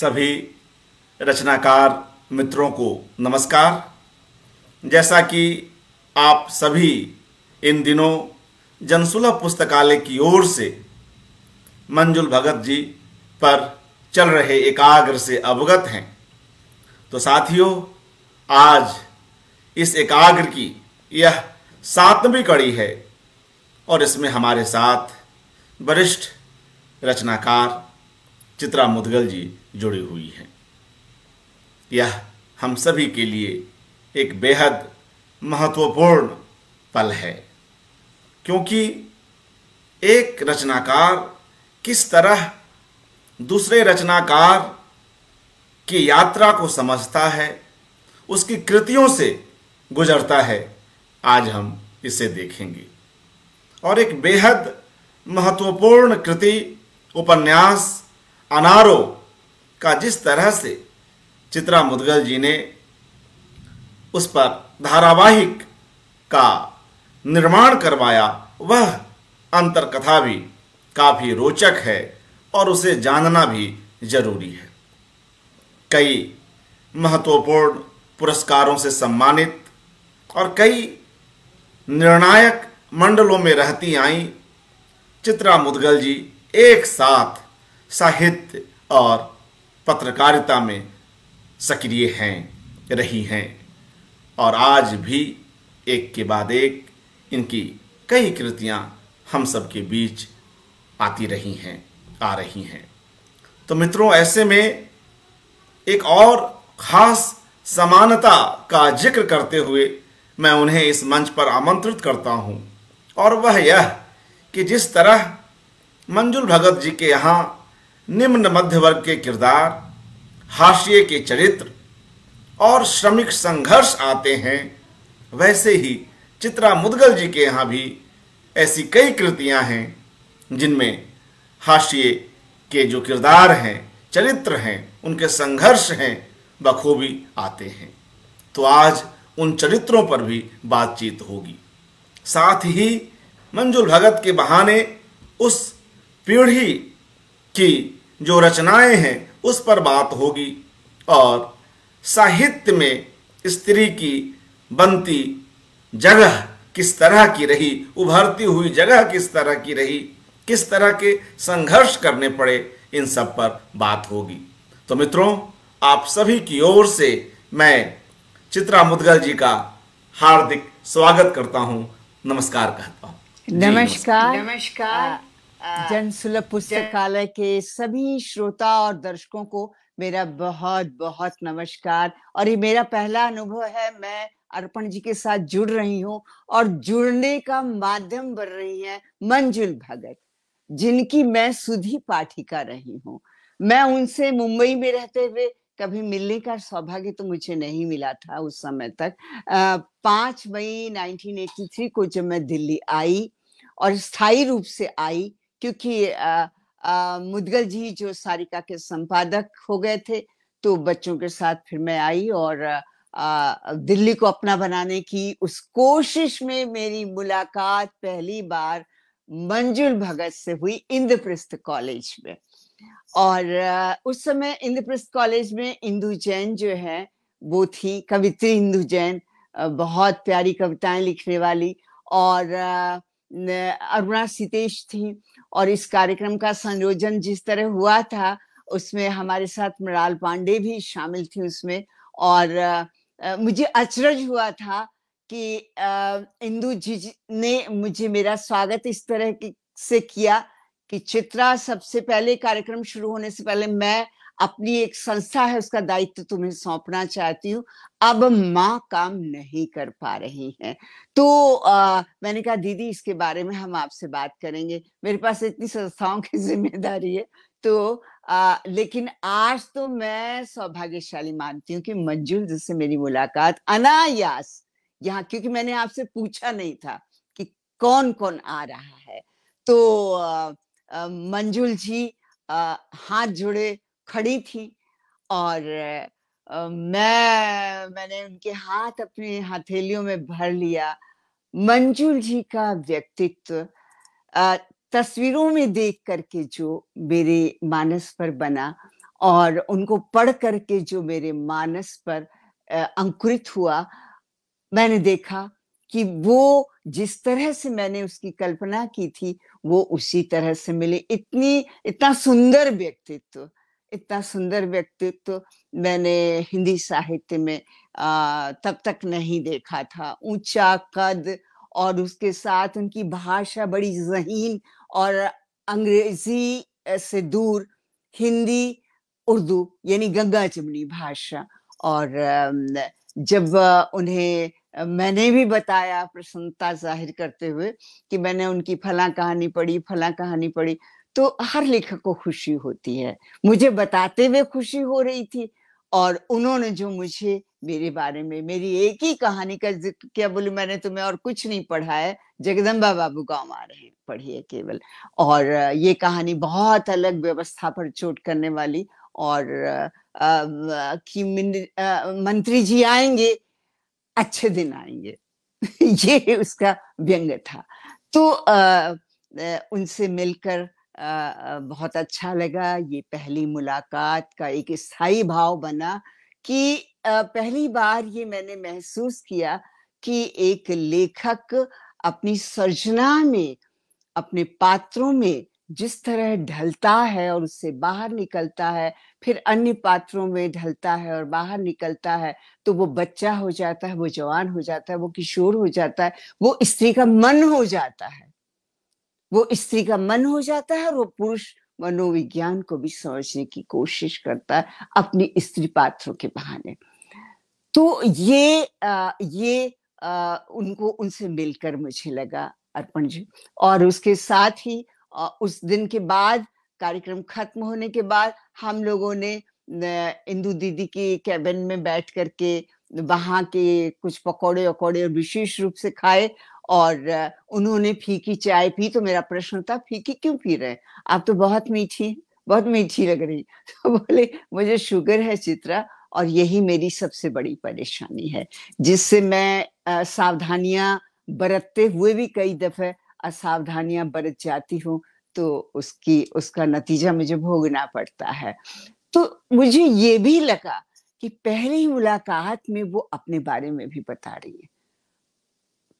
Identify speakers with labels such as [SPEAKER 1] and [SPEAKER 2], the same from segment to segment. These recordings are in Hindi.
[SPEAKER 1] सभी रचनाकार मित्रों को नमस्कार जैसा कि आप सभी इन दिनों जनसुलभ पुस्तकालय की ओर से मंजुल भगत जी पर चल रहे एकाग्र से अवगत हैं तो साथियों आज इस एकाग्र की यह सातवीं कड़ी है और इसमें हमारे साथ वरिष्ठ रचनाकार चित्रा मुदगल जी जुड़ी हुई हैं यह हम सभी के लिए एक बेहद महत्वपूर्ण पल है क्योंकि एक रचनाकार किस तरह दूसरे रचनाकार की यात्रा को समझता है उसकी कृतियों से गुजरता है आज हम इसे देखेंगे और एक बेहद महत्वपूर्ण कृति उपन्यास अनारो का जिस तरह से चित्रा मुदगल जी ने उस पर धारावाहिक का निर्माण करवाया वह अंतरकथा भी काफ़ी रोचक है और उसे जानना भी जरूरी है कई महत्वपूर्ण पुरस्कारों से सम्मानित और कई निर्णायक मंडलों में रहती आई चित्रा मुदगल जी एक साथ साहित्य और पत्रकारिता में सक्रिय हैं रही हैं और आज भी एक के बाद एक इनकी कई कृतियां हम सब के बीच आती रही हैं आ रही हैं तो मित्रों ऐसे में एक और खास समानता का जिक्र करते हुए मैं उन्हें इस मंच पर आमंत्रित करता हूं और वह यह कि जिस तरह मंजुल भगत जी के यहाँ निम्न मध्य वर्ग के किरदार हाशिए के चरित्र और श्रमिक संघर्ष आते हैं वैसे ही चित्रा मुदगल जी के यहाँ भी ऐसी कई कृतियाँ हैं जिनमें हाशिए के जो किरदार हैं चरित्र हैं उनके संघर्ष हैं बखूबी आते हैं तो आज उन चरित्रों पर भी बातचीत होगी साथ ही मंजुल भगत के बहाने उस पीढ़ी की जो रचनाएं हैं उस पर बात होगी और साहित्य में स्त्री की बनती जगह किस तरह की रही उभरती हुई जगह किस तरह की रही किस तरह के संघर्ष करने पड़े इन सब पर बात होगी तो मित्रों आप सभी की ओर से मैं चित्रा मुदगल जी का हार्दिक स्वागत करता हूँ नमस्कार कहता हूं
[SPEAKER 2] नमस्कार नमस्कार जन सुलभ पुस्तकालय के सभी श्रोता और दर्शकों को मेरा बहुत बहुत नमस्कार और ये मेरा पहला अनुभव है मैं अर्पण जी के साथ जुड़ रही हूँ और जुड़ने का माध्यम बन रही है मंजुल भगत जिनकी मैं सुधी पाठिका रही हूँ मैं उनसे मुंबई में रहते हुए कभी मिलने का सौभाग्य तो मुझे नहीं मिला था उस समय तक पांच मई 1983 को जब मैं दिल्ली आई और स्थायी रूप से आई क्योंकि आ, आ, मुदगल जी जो सारिका के संपादक हो गए थे तो बच्चों के साथ फिर मैं आई और आ, दिल्ली को अपना बनाने की उस कोशिश में मेरी मुलाकात पहली बार मंजुल भगत से हुई इंद्रप्रस्थ कॉलेज में और उस समय इंद्रप्रस्थ कॉलेज में इंदु जैन जो है वो थी कवित्री इंदु जैन बहुत प्यारी कविताएं लिखने वाली और अरुणा सीतेश थी और इस कार्यक्रम का संयोजन जिस तरह हुआ था उसमें हमारे साथ मृणाल पांडे भी शामिल थी उसमें और आ, मुझे अचरज हुआ था कि इंदु जी ने मुझे मेरा स्वागत इस तरह की, से किया कि चित्रा सबसे पहले कार्यक्रम शुरू होने से पहले मैं अपनी एक संस्था है उसका दायित्व तुम्हें सौंपना चाहती हूँ अब माँ काम नहीं कर पा रही है तो आ, मैंने कहा दीदी इसके बारे में हम आपसे बात करेंगे मेरे पास इतनी संस्थाओं की जिम्मेदारी है तो आ, लेकिन आज तो मैं सौभाग्यशाली मानती हूँ कि मंजूर जिससे मेरी मुलाकात अनायास यहाँ क्योंकि मैंने आपसे पूछा नहीं था कि कौन कौन आ रहा है तो मंजुल जी आ, हाथ जुड़े खड़ी थी और मैं मैंने उनके हाथ अपने हथेलियों में भर लिया मंजुल जी का व्यक्तित्व तस्वीरों में देख करके जो मेरे मानस पर बना और उनको पढ़ करके जो मेरे मानस पर अंकुरित हुआ मैंने देखा कि वो जिस तरह से मैंने उसकी कल्पना की थी वो उसी तरह से मिले इतनी इतना सुंदर व्यक्तित्व इतना सुंदर व्यक्तित्व मैंने हिंदी साहित्य में तब तक नहीं देखा था ऊंचा कद और उसके साथ उनकी भाषा बड़ी जहीन और अंग्रेजी से दूर हिंदी उर्दू यानी गंगा जमनी भाषा और जब उन्हें मैंने भी बताया प्रसन्नता जाहिर करते हुए कि मैंने उनकी फला कहानी पढ़ी फला कहानी पढ़ी तो हर लेखक को खुशी होती है मुझे बताते हुए खुशी हो रही थी और उन्होंने जो मुझे मेरे बारे में मेरी एक ही कहानी का जिक्र किया बोले मैंने तुम्हें और कुछ नहीं पढ़ा है जगदम्बा बाबू गांव आ रहे पढ़ी है केवल और ये कहानी बहुत अलग व्यवस्था पर चोट करने वाली और कि मंत्री जी आएंगे अच्छे दिन आएंगे ये उसका व्यंग था तो आ, उनसे मिलकर आ, बहुत अच्छा लगा ये पहली मुलाकात का एक स्थायी भाव बना कि आ, पहली बार ये मैंने महसूस किया कि एक लेखक अपनी सर्जना में अपने पात्रों में जिस तरह ढलता है और उससे बाहर निकलता है फिर अन्य पात्रों में ढलता है और बाहर निकलता है तो वो बच्चा हो जाता है वो जवान हो जाता है वो किशोर हो जाता है वो स्त्री का मन हो जाता है वो स्त्री का मन हो जाता है और वो पुरुष मनोविज्ञान को भी समझने की कोशिश करता है अपनी स्त्री पात्रों के बहाने तो ये आ, ये आ, उनको उनसे मिलकर मुझे लगा अर्पण जी और उसके साथ ही आ, उस दिन के बाद कार्यक्रम खत्म होने के बाद हम लोगों ने इंदू दीदी के कैबिन में बैठ करके वहाँ के कुछ पकौड़े वकौड़े विशेष रूप से खाए और उन्होंने फीकी चाय पी तो मेरा प्रश्न था फीकी क्यों पी रहे आप तो बहुत मीठी बहुत मीठी लग रही तो बोले मुझे शुगर है चित्रा और यही मेरी सबसे बड़ी परेशानी है जिससे मैं सावधानियां बरतते हुए भी कई दफे असावधानियां बरत जाती हूँ तो उसकी उसका नतीजा मुझे भोगना पड़ता है तो मुझे ये भी लगा कि पहली मुलाकात में वो अपने बारे में भी बता रही है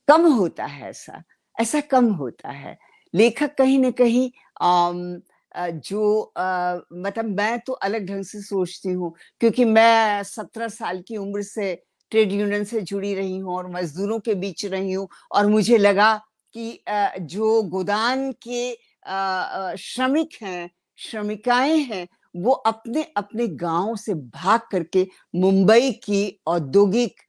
[SPEAKER 2] कम होता है ऐसा ऐसा कम होता है लेखक कहीं ना कहीं जो आ, मतलब मैं तो अलग ढंग से सोचती हूँ क्योंकि मैं सत्रह साल की उम्र से ट्रेड यूनियन से जुड़ी रही हूँ और मजदूरों के बीच रही हूँ और मुझे लगा कि आ, जो गोदान के आ, श्रमिक हैं श्रमिकाएं हैं वो अपने अपने गांव से भाग करके मुंबई की औद्योगिक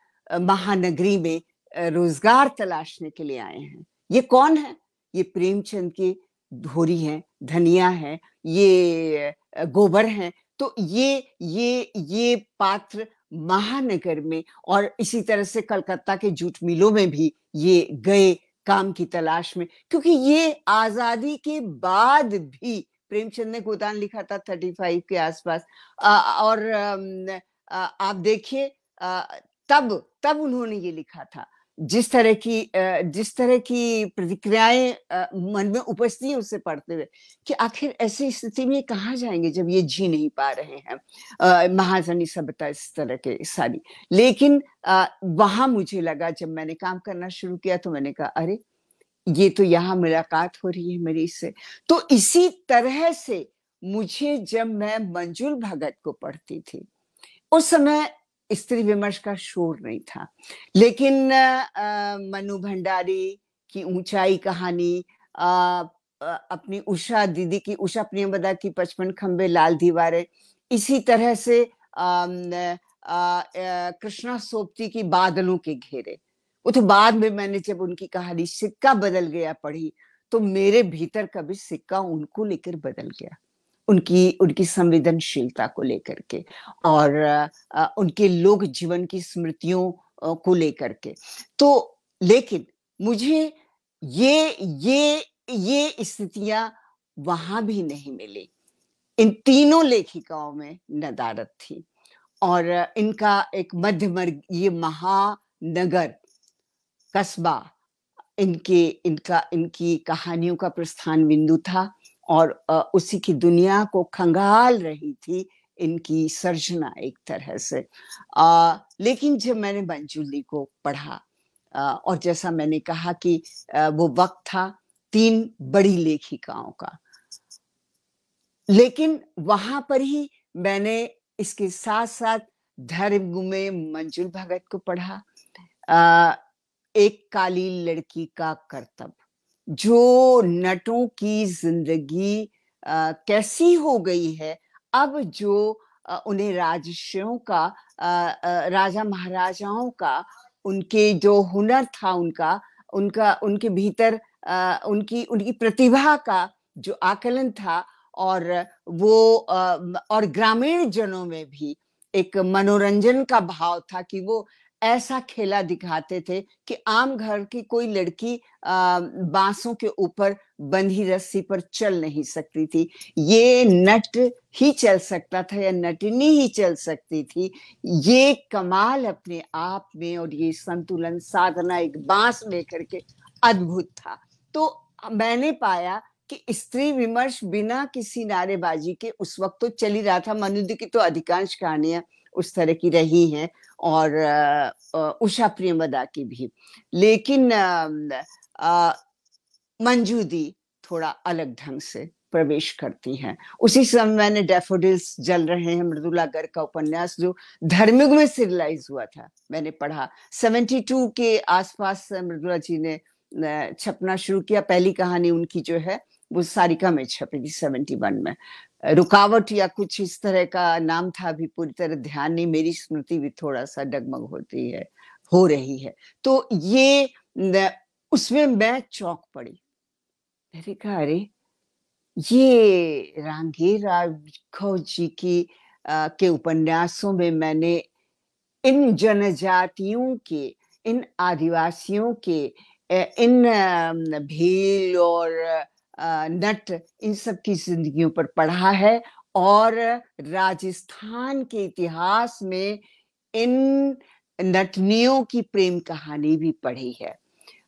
[SPEAKER 2] महानगरी में रोजगार तलाशने के लिए आए हैं ये कौन है ये प्रेमचंद की धोरी है धनिया है ये गोबर है तो ये ये ये पात्र महानगर में और इसी तरह से कलकत्ता के जूट मिलों में भी ये गए काम की तलाश में क्योंकि ये आजादी के बाद भी प्रेमचंद ने गोदान लिखा था थर्टी फाइव के आसपास और आप देखिए तब तब उन्होंने ये लिखा था जिस तरह की जिस तरह की प्रतिक्रियाएं मन में उपजती हैं उसे पढ़ते हुए कि आखिर ऐसी स्थिति में कहाँ जाएंगे जब ये जी नहीं पा रहे हैं महाजनी सभ्यता इस तरह के सारी लेकिन वहां मुझे लगा जब मैंने काम करना शुरू किया तो मैंने कहा अरे ये तो यहाँ मुलाकात हो रही है मेरी से तो इसी तरह से मुझे जब मैं मंजुल भगत को पढ़ती थी उस समय स्त्री विमर्श का शोर नहीं था लेकिन मनु भंडारी की ऊंचाई कहानी आ, अपनी उषा दीदी की उषा प्रियमदा की पचपन खंबे लाल दीवारें इसी तरह से कृष्णा सोपती की बादलों के घेरे उस तो बाद में मैंने जब उनकी कहानी सिक्का बदल गया पढ़ी तो मेरे भीतर कभी सिक्का उनको लेकर बदल गया उनकी उनकी संवेदनशीलता को लेकर के और उनके लोक जीवन की स्मृतियों को लेकर के तो लेकिन मुझे ये ये ये स्थितियां वहां भी नहीं मिली इन तीनों लेखिकाओं में नदारत थी और इनका एक मध्यमर्ग ये महानगर कस्बा इनके इनका इनकी कहानियों का प्रस्थान बिंदु था और उसी की दुनिया को खंगाल रही थी इनकी सर्जना एक तरह से आ, लेकिन जब मैंने मंजुली को पढ़ा आ, और जैसा मैंने कहा कि आ, वो वक्त था तीन बड़ी लेखिकाओं का लेकिन वहां पर ही मैंने इसके साथ साथ धर्म में मंजुल भगत को पढ़ा आ, एक काली लड़की का कर्तव्य जो नटों की जिंदगी कैसी हो गई है अब जो आ, उन्हें राजस्यों का आ, आ, राजा महाराजाओं का उनके जो हुनर था उनका उनका उनके भीतर आ, उनकी उनकी प्रतिभा का जो आकलन था और वो आ, और ग्रामीण जनों में भी एक मनोरंजन का भाव था कि वो ऐसा खेला दिखाते थे कि आम घर की कोई लड़की बांसों के ऊपर बंधी रस्सी पर चल नहीं सकती थी ये नट ही चल सकता था या नटनी ही चल सकती थी ये कमाल अपने आप में और ये संतुलन साधना एक बांस लेकर के अद्भुत था तो मैंने पाया कि स्त्री विमर्श बिना किसी नारेबाजी के उस वक्त तो चल रहा था मनुद्ध की तो अधिकांश कहानियां उस तरह की रही हैं और उषा प्रेमदा की भी लेकिन मंजू दी थोड़ा अलग ढंग से प्रवेश करती हैं उसी समय मैंने डेफोडिल्स जल रहे हैं मृदुला गर्ग का उपन्यास जो धर्मयुग में सिरलाइज हुआ था मैंने पढ़ा 72 के आसपास मृदुला जी ने छपना शुरू किया पहली कहानी उनकी जो है वो सारिका में छपेगी सेवेंटी वन में रुकावट या कुछ इस तरह का नाम था अभी पूरी तरह ध्यान नहीं मेरी स्मृति भी थोड़ा सा डगमग होती है हो रही है तो ये उसमें मैं चौक पड़ी मैंने कहा अरे ये रांगे राघव जी की आ, के उपन्यासों में मैंने इन जनजातियों के इन आदिवासियों के इन भील और नट इन सब की जिंदगियों पर पढ़ा है और राजस्थान के इतिहास में इन नटनियों की प्रेम कहानी भी पढ़ी है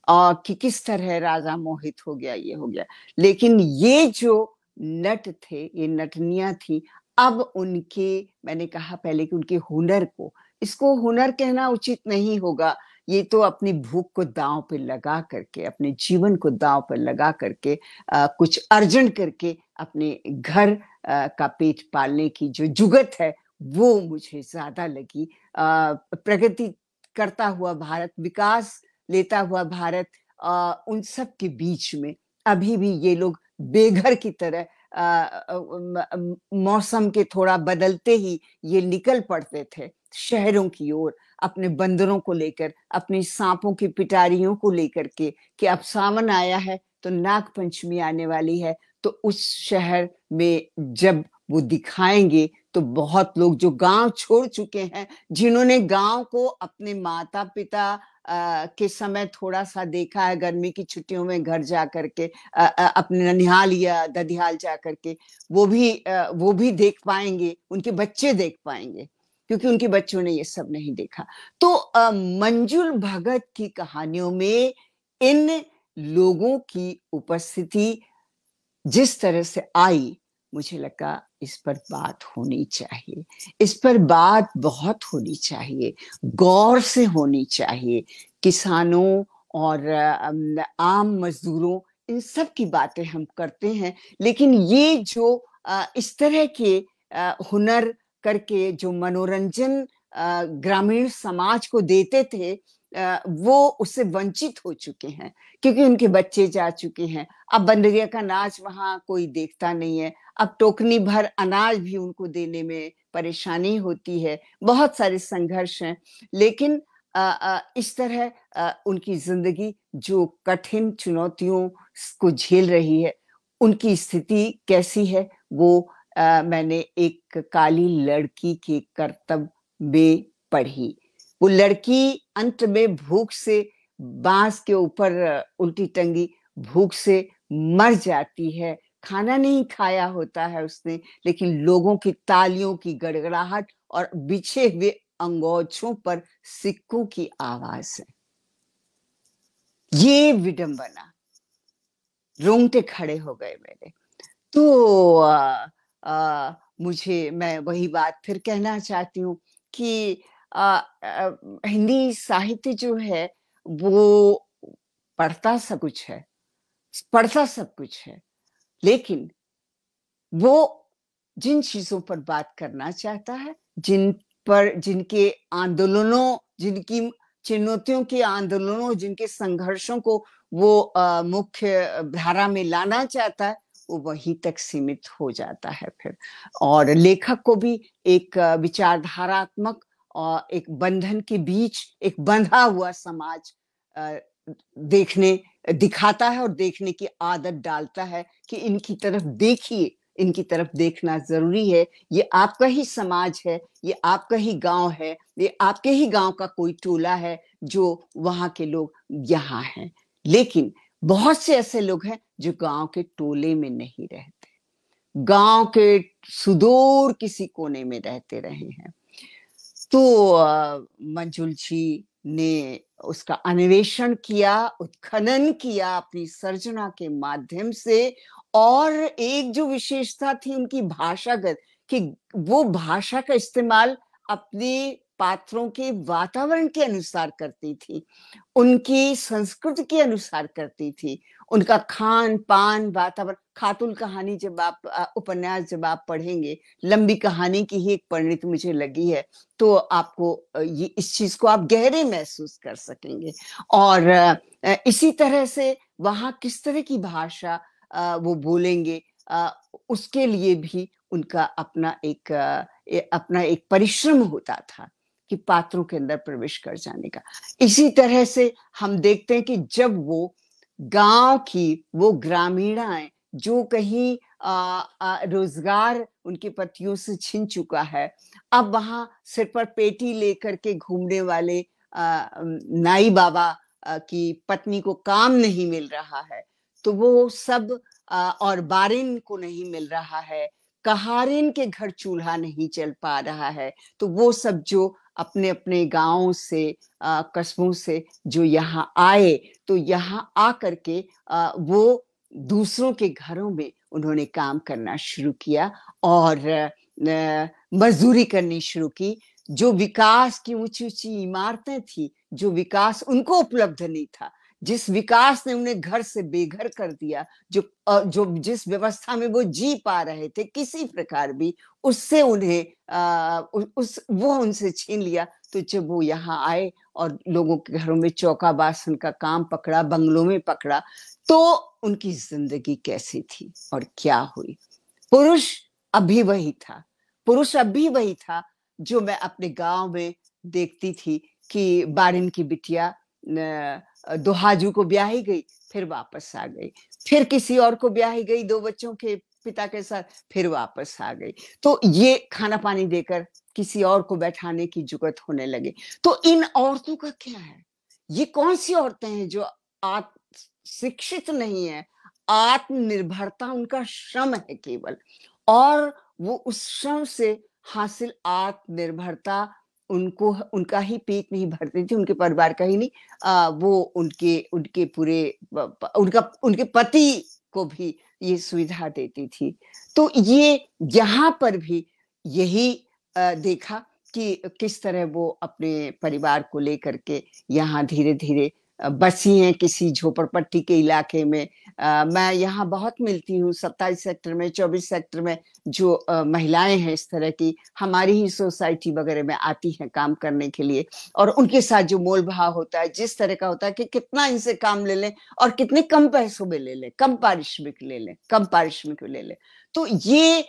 [SPEAKER 2] आ, कि किस तरह राजा मोहित हो गया ये हो गया लेकिन ये जो नट थे ये नटनियां थी अब उनके मैंने कहा पहले कि उनके हुनर को इसको हुनर कहना उचित नहीं होगा ये तो अपनी भूख को दांव पे लगा करके अपने जीवन को दांव पर लगा करके आ, कुछ अर्जन करके अपने घर आ, का पेट पालने की जो जुगत है वो मुझे ज्यादा लगी अः प्रगति करता हुआ भारत विकास लेता हुआ भारत आ, उन सब के बीच में अभी भी ये लोग बेघर की तरह मौसम के थोड़ा बदलते ही ये निकल पड़ते थे शहरों की ओर अपने बंदरों को लेकर अपनी सांपों की पिटारियों को लेकर के कि अब सावन आया है तो नाग पंचमी आने वाली है तो उस शहर में जब वो दिखाएंगे तो बहुत लोग जो गांव छोड़ चुके हैं जिन्होंने गांव को अपने माता पिता के समय थोड़ा सा देखा है गर्मी की छुट्टियों में घर जा करके अपने ननिहाल या ददिहाल जा करके वो भी वो भी देख पाएंगे उनके बच्चे देख पाएंगे क्योंकि उनके बच्चों ने ये सब नहीं देखा तो मंजुल भगत की कहानियों में इन लोगों की उपस्थिति जिस तरह से आई मुझे लगा इस पर बात होनी चाहिए इस पर बात बहुत होनी चाहिए गौर से होनी चाहिए किसानों और आम मजदूरों इन सब की बातें हम करते हैं लेकिन ये जो इस तरह के हुनर करके जो मनोरंजन ग्रामीण समाज को देते थे वो उससे वंचित हो चुके हैं क्योंकि उनके बच्चे जा चुके हैं अब बंदरिया का नाच वहाँ कोई देखता नहीं है अब टोकनी भर अनाज भी उनको देने में परेशानी होती है बहुत सारे संघर्ष हैं लेकिन इस तरह उनकी जिंदगी जो कठिन चुनौतियों को झेल रही है उनकी स्थिति कैसी है वो मैंने एक काली लड़की के कर्तव्य में पढ़ी वो लड़की अंत में भूख से बांस के ऊपर उल्टी टंगी भूख से मर जाती है खाना नहीं खाया होता है उसने लेकिन लोगों की तालियों की गड़गड़ाहट और बिछे हुए अंगोछों पर सिक्कों की आवाज है ये विडंबना रोंगटे खड़े हो गए मेरे तो आ, आ, मुझे मैं वही बात फिर कहना चाहती हूँ कि आ, हिंदी साहित्य जो है वो पढ़ता सब कुछ है पढ़ता सब कुछ है लेकिन वो जिन चीजों पर बात करना चाहता है जिन पर जिनके आंदोलनों जिनकी चुनौतियों के आंदोलनों जिनके संघर्षों को वो मुख्य धारा में लाना चाहता है वो वहीं तक सीमित हो जाता है फिर और लेखक को भी एक विचारधारात्मक और एक बंधन के बीच एक बंधा हुआ समाज देखने दिखाता है और देखने की आदत डालता है कि इनकी तरफ देखिए इनकी तरफ देखना जरूरी है ये आपका ही समाज है ये आपका ही गांव है ये आपके ही गांव का कोई टोला है जो वहां के लोग यहाँ हैं लेकिन बहुत से ऐसे लोग हैं जो गांव के टोले में नहीं रहते गांव के सुदूर किसी कोने में रहते रहे हैं तो मंजुलझी ने उसका अन्वेषण किया उत्खनन किया अपनी सर्जना के माध्यम से और एक जो विशेषता थी उनकी भाषागत कि वो भाषा का इस्तेमाल अपनी पात्रों के वातावरण के अनुसार करती थी उनकी संस्कृति के अनुसार करती थी उनका खान पान वातावरण खातुल कहानी जब आप उपन्यास जब आप पढ़ेंगे लंबी कहानी की ही एक परिणित मुझे लगी है तो आपको ये इस चीज को आप गहरे महसूस कर सकेंगे और इसी तरह से वहां किस तरह की भाषा वो बोलेंगे उसके लिए भी उनका अपना एक अपना एक परिश्रम होता था कि पात्रों के अंदर प्रवेश कर जाने का इसी तरह से हम देखते हैं कि जब वो गांव की वो ग्रामीणाएं जो कहीं आ, आ, रोजगार उनके पतियों से छिन चुका है अब वहां सिर पर पेटी लेकर के घूमने वाले आ, नाई बाबा आ, की पत्नी को काम नहीं मिल रहा है तो वो सब आ, और बारिन को नहीं मिल रहा है कहारिन के घर चूल्हा नहीं चल पा रहा है तो वो सब जो अपने अपने गाँव से कस्बों से जो यहाँ आए तो यहाँ आ करके आ, वो दूसरों के घरों में उन्होंने काम करना शुरू किया और मजदूरी करनी शुरू की जो विकास की ऊंची ऊंची इमारतें थी जो विकास उनको उपलब्ध नहीं था जिस विकास ने उन्हें घर से बेघर कर दिया जो जो जिस व्यवस्था में वो जी पा रहे थे किसी प्रकार भी उससे उन्हें आ, उस वो उनसे छीन लिया तो जब वो यहाँ आए और लोगों के घरों में चौका बासन का काम पकड़ा बंगलों में पकड़ा तो उनकी जिंदगी कैसी थी और क्या हुई पुरुष अभी वही था पुरुष अभी वही था जो मैं अपने गांव में देखती थी कि बारिन की बिटिया दोहाजू को ब्याही गई फिर वापस आ गई फिर किसी और को ब्याही गई दो बच्चों के पिता के साथ फिर वापस आ गई तो ये खाना पानी देकर किसी और को बैठाने की जुगत होने लगे तो इन औरतों का क्या है ये कौन सी औरतें हैं जो आत शिक्षित नहीं है आत्मनिर्भरता उनका श्रम है केवल और वो उस श्रम से हासिल आत्मनिर्भरता उनको उनका ही पेट नहीं भरते थे उनके परिवार का ही नहीं आ, वो उनके उनके पूरे उनका उनके पति को भी ये सुविधा देती थी तो ये यहाँ पर भी यही आ, देखा कि किस तरह वो अपने परिवार को लेकर के यहाँ धीरे धीरे बसी हैं किसी झोपड़पट्टी के इलाके में आ, मैं यहाँ बहुत मिलती हूँ सत्ताईस सेक्टर में चौबीस सेक्टर में जो आ, महिलाएं हैं इस तरह की हमारी ही सोसाइटी वगैरह में आती हैं काम करने के लिए और उनके साथ जो मोल भाव होता है जिस तरह का होता है कि कितना इनसे काम ले लें और कितने कम पैसों में ले लें कम पारिश्रमिक ले लें कम पारिश्रमिक ले लें तो ये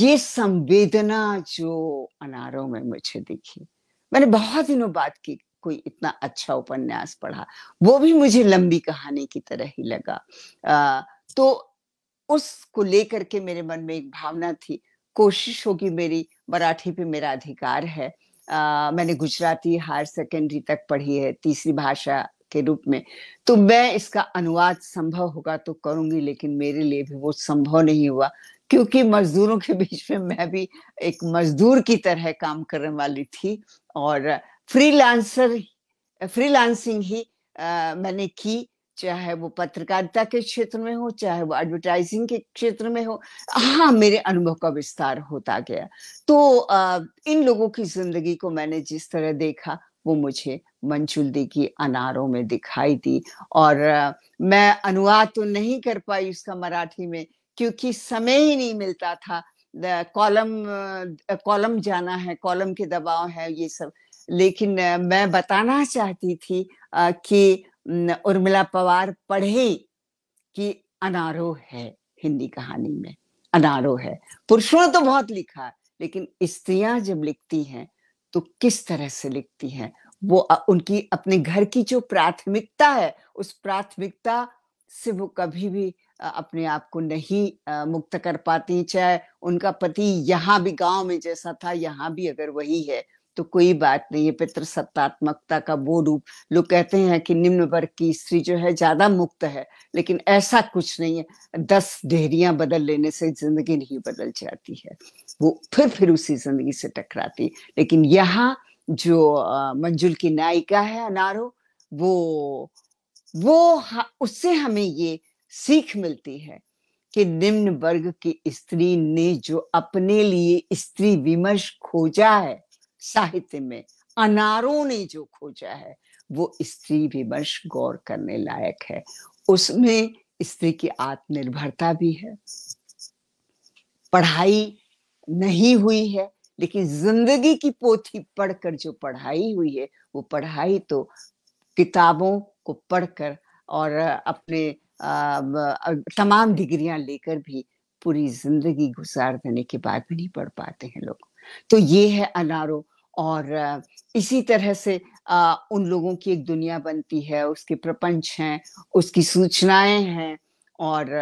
[SPEAKER 2] ये संवेदना जो अनारों में मुझे दिखी मैंने बहुत दिनों बात की कोई इतना अच्छा उपन्यास पढ़ा वो भी मुझे लंबी कहानी की तरह ही लगा आ, तो उसको लेकर के मेरे मन में एक भावना थी कोशिश होगी मेरी मराठी पे मेरा अधिकार है आ, मैंने गुजराती हायर सेकेंडरी तक पढ़ी है तीसरी भाषा के रूप में तो मैं इसका अनुवाद संभव होगा तो करूंगी लेकिन मेरे लिए भी वो संभव नहीं हुआ क्योंकि मजदूरों के बीच में मैं भी एक मजदूर की तरह काम करने वाली थी और फ्रीलांसर फ्रीलांसिंग ही आ, मैंने की चाहे वो पत्रकारिता के क्षेत्र में हो चाहे वो एडवर्टाइजिंग के क्षेत्र में हो हाँ मेरे अनुभव का विस्तार होता गया तो आ, इन लोगों की जिंदगी को मैंने जिस तरह देखा वो मुझे दी की अनारों में दिखाई दी और आ, मैं अनुवाद तो नहीं कर पाई उसका मराठी में क्योंकि समय ही नहीं मिलता था कॉलम कॉलम जाना है कॉलम के दबाव है ये सब लेकिन मैं बताना चाहती थी कि उर्मिला पवार पढ़े कि अनारो है हिंदी कहानी में अनारो है पुरुषों तो बहुत लिखा लेकिन स्त्रियां जब लिखती हैं तो किस तरह से लिखती हैं वो उनकी अपने घर की जो प्राथमिकता है उस प्राथमिकता से वो कभी भी अपने आप को नहीं मुक्त कर पाती चाहे उनका पति यहाँ भी गांव में जैसा था यहाँ भी अगर वही है तो कोई बात नहीं पितृ सत्तात्मकता का वो रूप लोग कहते हैं कि निम्न वर्ग की स्त्री जो है ज्यादा मुक्त है लेकिन ऐसा कुछ नहीं है दस डेहरियां बदल लेने से जिंदगी नहीं बदल जाती है वो फिर फिर उसी जिंदगी से टकराती लेकिन यहाँ जो मंजुल की नायिका है अनारो वो वो उससे हमें ये सीख मिलती है कि निम्न वर्ग की स्त्री ने जो अपने लिए स्त्री विमर्श खोजा है साहित्य में अनारों ने जो खोजा है वो स्त्री विमर्श गौर करने लायक है उसमें स्त्री की आत्मनिर्भरता भी है पढ़ाई नहीं हुई है लेकिन जिंदगी की पोथी पढ़कर जो पढ़ाई हुई है वो पढ़ाई तो किताबों को पढ़कर और अपने तमाम डिग्रियां लेकर भी पूरी जिंदगी गुजार देने के बाद भी नहीं पढ़ पाते हैं लोग तो ये है अनारो और इसी तरह से आ, उन लोगों की एक दुनिया बनती है उसके प्रपंच हैं उसकी सूचनाएं हैं और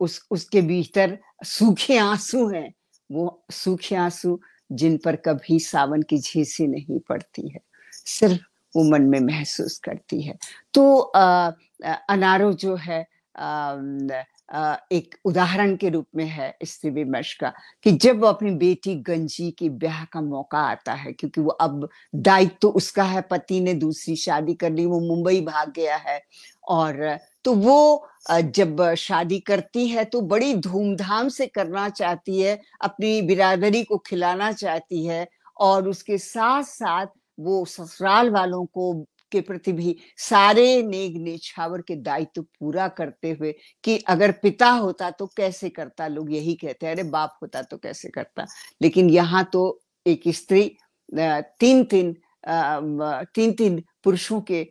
[SPEAKER 2] उस उसके भीतर सूखे आंसू हैं वो सूखे आंसू जिन पर कभी सावन की झीसी नहीं पड़ती है सिर्फ वो मन में महसूस करती है तो आ, अनारो जो है आ, एक उदाहरण के रूप में है इससे विमर्श का कि जब वो अपनी बेटी गंजी की ब्याह का मौका आता है क्योंकि वो अब दायित्व तो उसका है पति ने दूसरी शादी कर ली वो मुंबई भाग गया है और तो वो जब शादी करती है तो बड़ी धूमधाम से करना चाहती है अपनी बिरादरी को खिलाना चाहती है और उसके साथ साथ वो ससुराल वालों को के प्रति भी सारे नेग नेछावर के दायित्व पूरा करते हुए कि अगर पिता होता तो कैसे करता लोग यही कहते हैं अरे बाप होता तो कैसे करता लेकिन यहाँ तो एक स्त्री तीन तीन तीन तीन पुरुषों के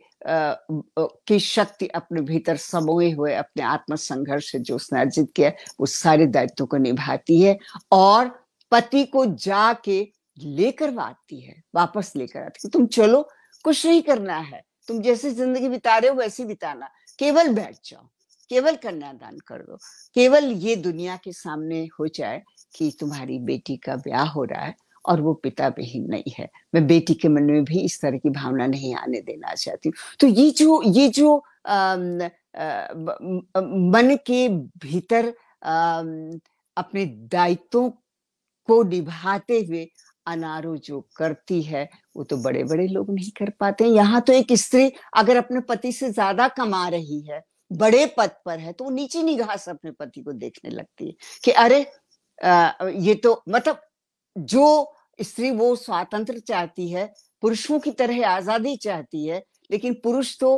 [SPEAKER 2] की शक्ति अपने भीतर समोए हुए अपने आत्म संघर्ष जो उसने अर्जित किया वो सारे दायित्व को निभाती है और पति को जाके लेकर आती है वापस लेकर आती है तो तुम चलो कुछ नहीं करना है तुम जैसे जिंदगी बिता रहे हो वैसे बिताना केवल बैठ जाओ केवल कन्यादान कर दो केवल ये दुनिया के सामने हो जाए कि तुम्हारी बेटी का ब्याह हो रहा है और वो पिता बहन नहीं है मैं बेटी के मन में भी इस तरह की भावना नहीं आने देना चाहती तो ये जो ये जो आ, आ, मन के भीतर आ, अपने दायित्वों को निभाते हुए अनारो जो करती है वो तो बड़े बड़े लोग नहीं कर पाते यहाँ तो एक स्त्री अगर अपने पति से ज्यादा कमा रही है बड़े पद पर है तो वो नीची निगाह से अपने पति को देखने लगती है कि अरे आ, ये तो मतलब जो स्त्री वो स्वातंत्र चाहती है पुरुषों की तरह आजादी चाहती है लेकिन पुरुष तो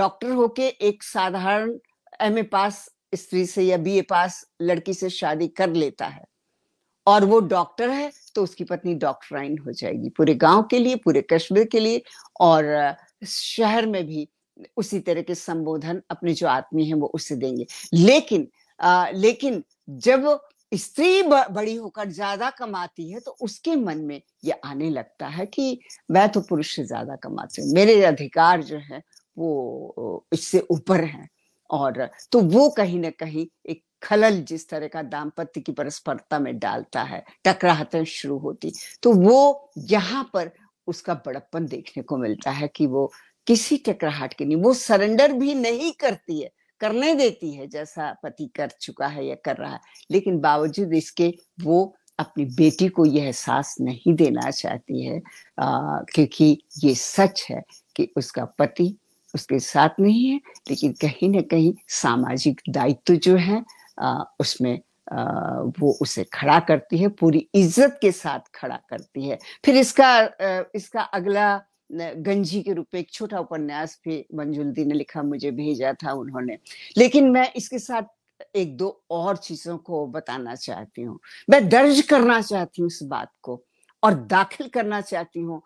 [SPEAKER 2] डॉक्टर होके एक साधारण एम ए पास स्त्री से या बी ए पास लड़की से शादी कर लेता है और वो डॉक्टर है तो उसकी पत्नी डॉक्टराइन हो जाएगी पूरे गांव के लिए पूरे कश्मीर के लिए और शहर में भी उसी तरह के संबोधन अपने जो आदमी है वो उसे देंगे लेकिन आ, लेकिन जब स्त्री बड़ी होकर ज्यादा कमाती है तो उसके मन में ये आने लगता है कि मैं तो पुरुष से ज्यादा कमाती हूँ मेरे अधिकार जो है वो इससे ऊपर है और तो वो कहीं ना कहीं एक खलल जिस तरह का दाम्पत्य की परस्परता में डालता है टकराहटें शुरू होती तो वो यहाँ पर उसका बड़प्पन देखने को मिलता है कि वो किसी टकराहट के नहीं वो सरेंडर भी नहीं करती है करने देती है जैसा पति कर चुका है या कर रहा है लेकिन बावजूद इसके वो अपनी बेटी को यह एहसास नहीं देना चाहती है आ, क्योंकि ये सच है कि उसका पति उसके साथ नहीं है लेकिन कहीं ना कहीं सामाजिक दायित्व जो है उसमें वो उसे खड़ा करती है पूरी इज्जत के साथ खड़ा करती है फिर इसका इसका अगला गंजी के रूप में एक छोटा उपन्यास भी मंजुलदी ने लिखा मुझे भेजा था उन्होंने लेकिन मैं इसके साथ एक दो और चीजों को बताना चाहती हूँ मैं दर्ज करना चाहती हूँ इस बात को और दाखिल करना चाहती हूँ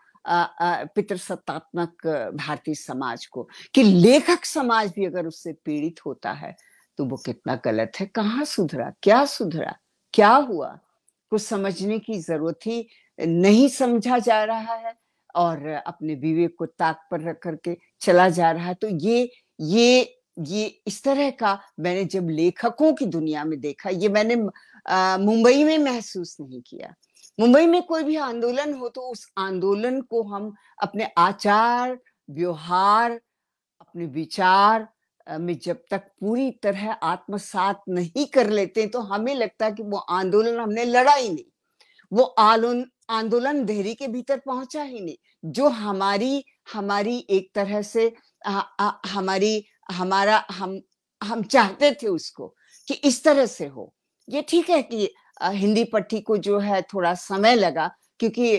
[SPEAKER 2] पितृसत्तात्मक भारतीय समाज को कि लेखक समाज भी अगर उससे पीड़ित होता है तो वो कितना गलत है कहाँ सुधरा क्या सुधरा क्या हुआ कुछ समझने की जरूरत ही नहीं समझा जा रहा है और अपने विवेक को ताक पर रख करके चला जा रहा है तो ये ये ये इस तरह का मैंने जब लेखकों की दुनिया में देखा ये मैंने मुंबई में महसूस नहीं किया मुंबई में कोई भी आंदोलन हो तो उस आंदोलन को हम अपने आचार व्यवहार अपने विचार में जब तक पूरी तरह आत्मसात नहीं कर लेते तो हमें लगता है कि वो आंदोलन हमने लड़ा ही नहीं वो आलोन आंदोलन देहरी के भीतर पहुंचा ही नहीं जो हमारी हमारी एक तरह से आ, आ, हमारी हमारा हम हम चाहते थे उसको कि इस तरह से हो ये ठीक है कि आ, हिंदी पट्टी को जो है थोड़ा समय लगा क्योंकि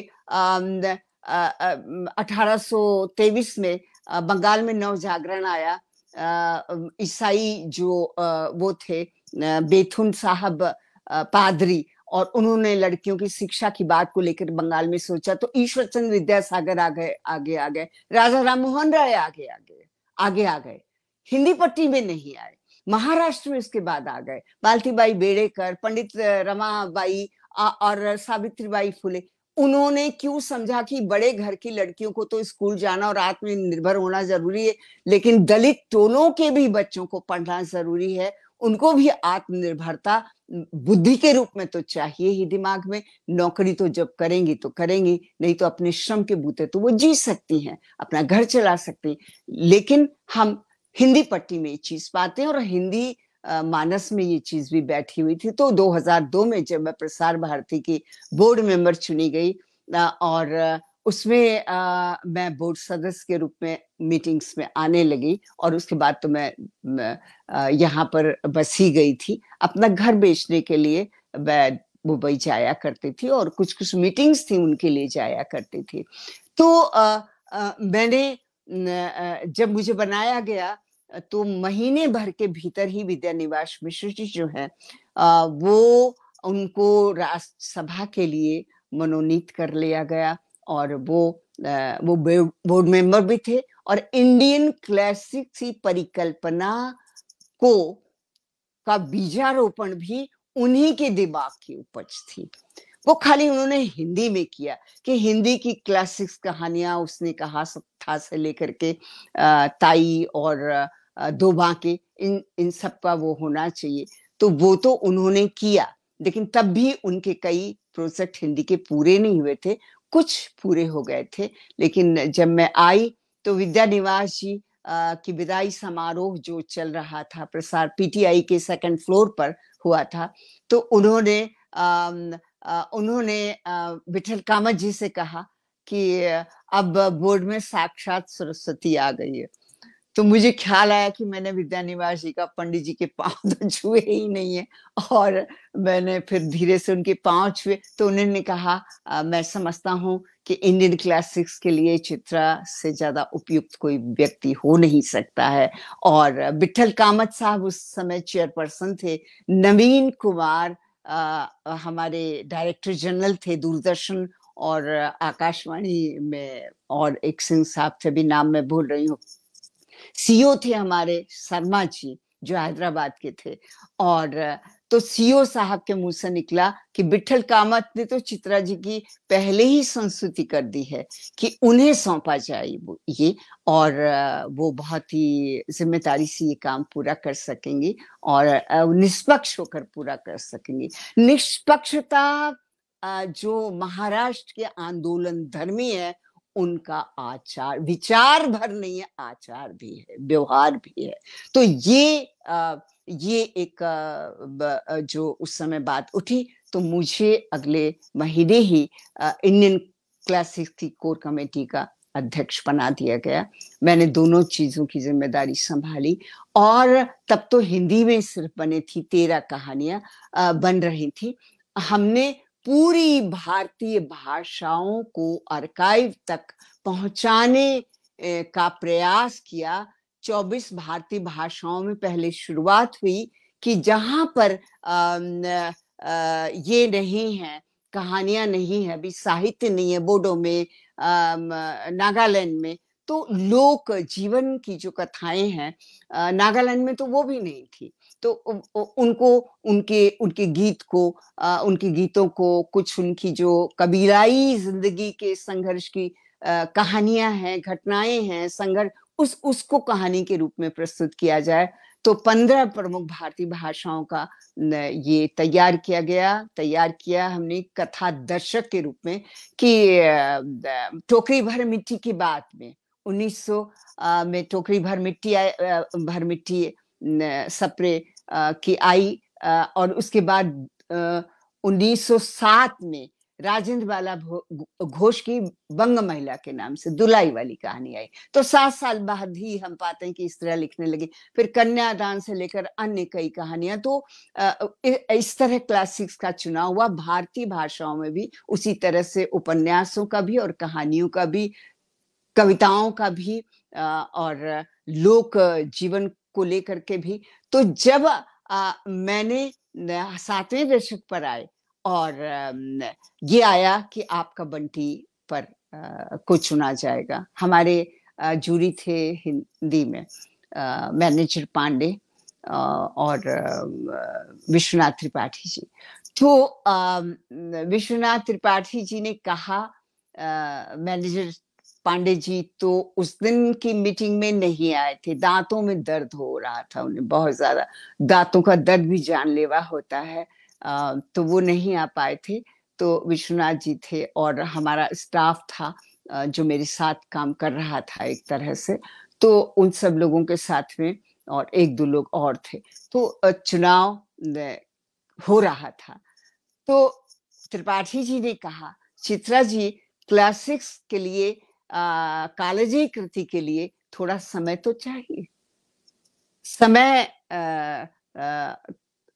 [SPEAKER 2] अठारह सो में बंगाल में नव जागरण आया ईसाई जो वो थे बेथुन साहब पादरी और उन्होंने लड़कियों की शिक्षा की बात को लेकर बंगाल में सोचा तो ईश्वर चंद्र विद्यासागर आ गए आगे आ गए राजा राम मोहन राय आगे आ गए आगे आ गए हिंदी पट्टी में नहीं आए महाराष्ट्र में उसके बाद आ गए बाल्तीबाई बेड़ेकर पंडित रमाबाई और सावित्रीबाई फुले उन्होंने क्यों समझा कि बड़े घर की लड़कियों को तो स्कूल जाना और आत्मनिर्भर होना जरूरी है लेकिन दलित टोलों के भी बच्चों को पढ़ना जरूरी है उनको भी आत्मनिर्भरता बुद्धि के रूप में तो चाहिए ही दिमाग में नौकरी तो जब करेंगी तो करेंगी नहीं तो अपने श्रम के बूते तो वो जी सकती हैं अपना घर चला सकती लेकिन हम हिंदी पट्टी में ये चीज पाते हैं और हिंदी मानस में ये चीज भी बैठी हुई थी तो 2002 में जब मैं प्रसार भारती की बोर्ड मेंबर चुनी गई और उसमें मैं बोर्ड सदस्य के रूप में मीटिंग्स में आने लगी और उसके बाद तो मैं, मैं यहाँ पर बसी गई थी अपना घर बेचने के लिए मैं मुंबई जाया करती थी और कुछ कुछ मीटिंग्स थी उनके लिए जाया करती थी तो आ, आ, मैंने जब मुझे बनाया गया तो महीने भर के भीतर ही विद्या निवास मिश्र जी जो है वो उनको राष्ट्र सभा के लिए मनोनीत कर लिया गया और वो वो बोर्ड मेंबर भी थे और इंडियन क्लासिक की परिकल्पना को का बीजारोपण भी उन्हीं के दिमाग की उपज थी वो खाली उन्होंने हिंदी में किया कि हिंदी की क्लासिक्स कहानियां उसने कहा था से लेकर के ताई और दो बांके इन इन सब का वो होना चाहिए तो वो तो उन्होंने किया लेकिन तब भी उनके कई प्रोजेक्ट हिंदी के पूरे नहीं हुए थे कुछ पूरे हो गए थे लेकिन जब मैं आई तो विद्या निवास जी की विदाई समारोह जो चल रहा था प्रसार पीटीआई के सेकंड फ्लोर पर हुआ था तो उन्होंने आ, उन्होंने विठल कामत जी से कहा कि अब बोर्ड में साक्षात सरस्वती आ गई है तो मुझे ख्याल आया कि मैंने विद्यानिवास जी का पंडित जी के पांव तो छुए ही नहीं है और मैंने फिर धीरे से उनके पांव छुए तो उन्होंने कहा आ, मैं समझता हूँ कि इंडियन क्लासिक्स के लिए चित्रा से ज्यादा उपयुक्त कोई व्यक्ति हो नहीं सकता है और बिठल कामत साहब उस समय चेयरपर्सन थे नवीन कुमार आ, हमारे डायरेक्टर जनरल थे दूरदर्शन और आकाशवाणी में और एक सिंह साहब से भी नाम मैं भूल रही हूँ सीओ थे हमारे शर्मा जी जो हैदराबाद के थे और तो सीओ साहब के मुंह से निकला कि बिठल कामत ने तो चित्रा जी की पहले ही संस्तुति कर दी है कि उन्हें सौंपा जाए ये और वो बहुत ही जिम्मेदारी से ये काम पूरा कर सकेंगे और निष्पक्ष होकर पूरा कर सकेंगे निष्पक्षता जो महाराष्ट्र के आंदोलन धर्मी है उनका आचार विचार भर नहीं है आचार भी है व्यवहार भी है तो ये आ, ये एक आ, जो उस समय बात उठी तो मुझे अगले महीने ही इंडियन क्लासिक कोर कमेटी का अध्यक्ष बना दिया गया मैंने दोनों चीजों की जिम्मेदारी संभाली और तब तो हिंदी में सिर्फ बने थी तेरह कहानियां बन रही थी हमने पूरी भारतीय भाषाओं को अर्काइव तक पहुंचाने का प्रयास किया 24 भारतीय भाषाओं में पहले शुरुआत हुई कि जहां पर ये नहीं है कहानियां नहीं है अभी साहित्य नहीं है बोडो में नागालैंड में तो लोक जीवन की जो कथाएं हैं नागालैंड में तो वो भी नहीं थी तो उनको उनके उनके गीत को आ, उनके गीतों को कुछ उनकी जो कबीराई जिंदगी के संघर्ष की कहानियां हैं घटनाएं हैं संघर्ष उस उसको कहानी के रूप में प्रस्तुत किया जाए तो पंद्रह प्रमुख भारतीय भाषाओं का ये तैयार किया गया तैयार किया हमने कथा दर्शक के रूप में कि टोकरी भर मिट्टी की बात में 1900 में टोकरी भर मिट्टी भर मिट्टी सप्रे की आई और उसके बाद 1907 में राजेंद्र बाला घोष की बंग महिला के नाम से दुलाई वाली कहानी आई तो सात साल बाद ही हम पाते हैं कि इस तरह लिखने लगे फिर कन्यादान से लेकर अन्य कई कहानियां तो इस तरह क्लासिक्स का चुनाव हुआ भारतीय भाषाओं में भी उसी तरह से उपन्यासों का भी और कहानियों का भी कविताओं का भी और लोक जीवन को लेकर के भी तो जब आ, मैंने सातवें दशक पर आए और ये आया कि आपका बंटी पर आ, को चुना जाएगा हमारे जूरी थे हिंदी में मैनेजर पांडे और विश्वनाथ त्रिपाठी जी तो विश्वनाथ त्रिपाठी जी ने कहा मैनेजर पांडे जी तो उस दिन की मीटिंग में नहीं आए थे दांतों में दर्द हो रहा था उन्हें बहुत ज्यादा दांतों का दर्द भी जानलेवा होता है आ, तो वो नहीं आ पाए थे तो विश्वनाथ जी थे और हमारा स्टाफ था जो मेरे साथ काम कर रहा था एक तरह से तो उन सब लोगों के साथ में और एक दो लोग और थे तो चुनाव हो रहा था तो त्रिपाठी जी ने कहा चित्रा जी क्लासिक्स के लिए कालजी कृति के लिए थोड़ा समय तो चाहिए समय आ, आ,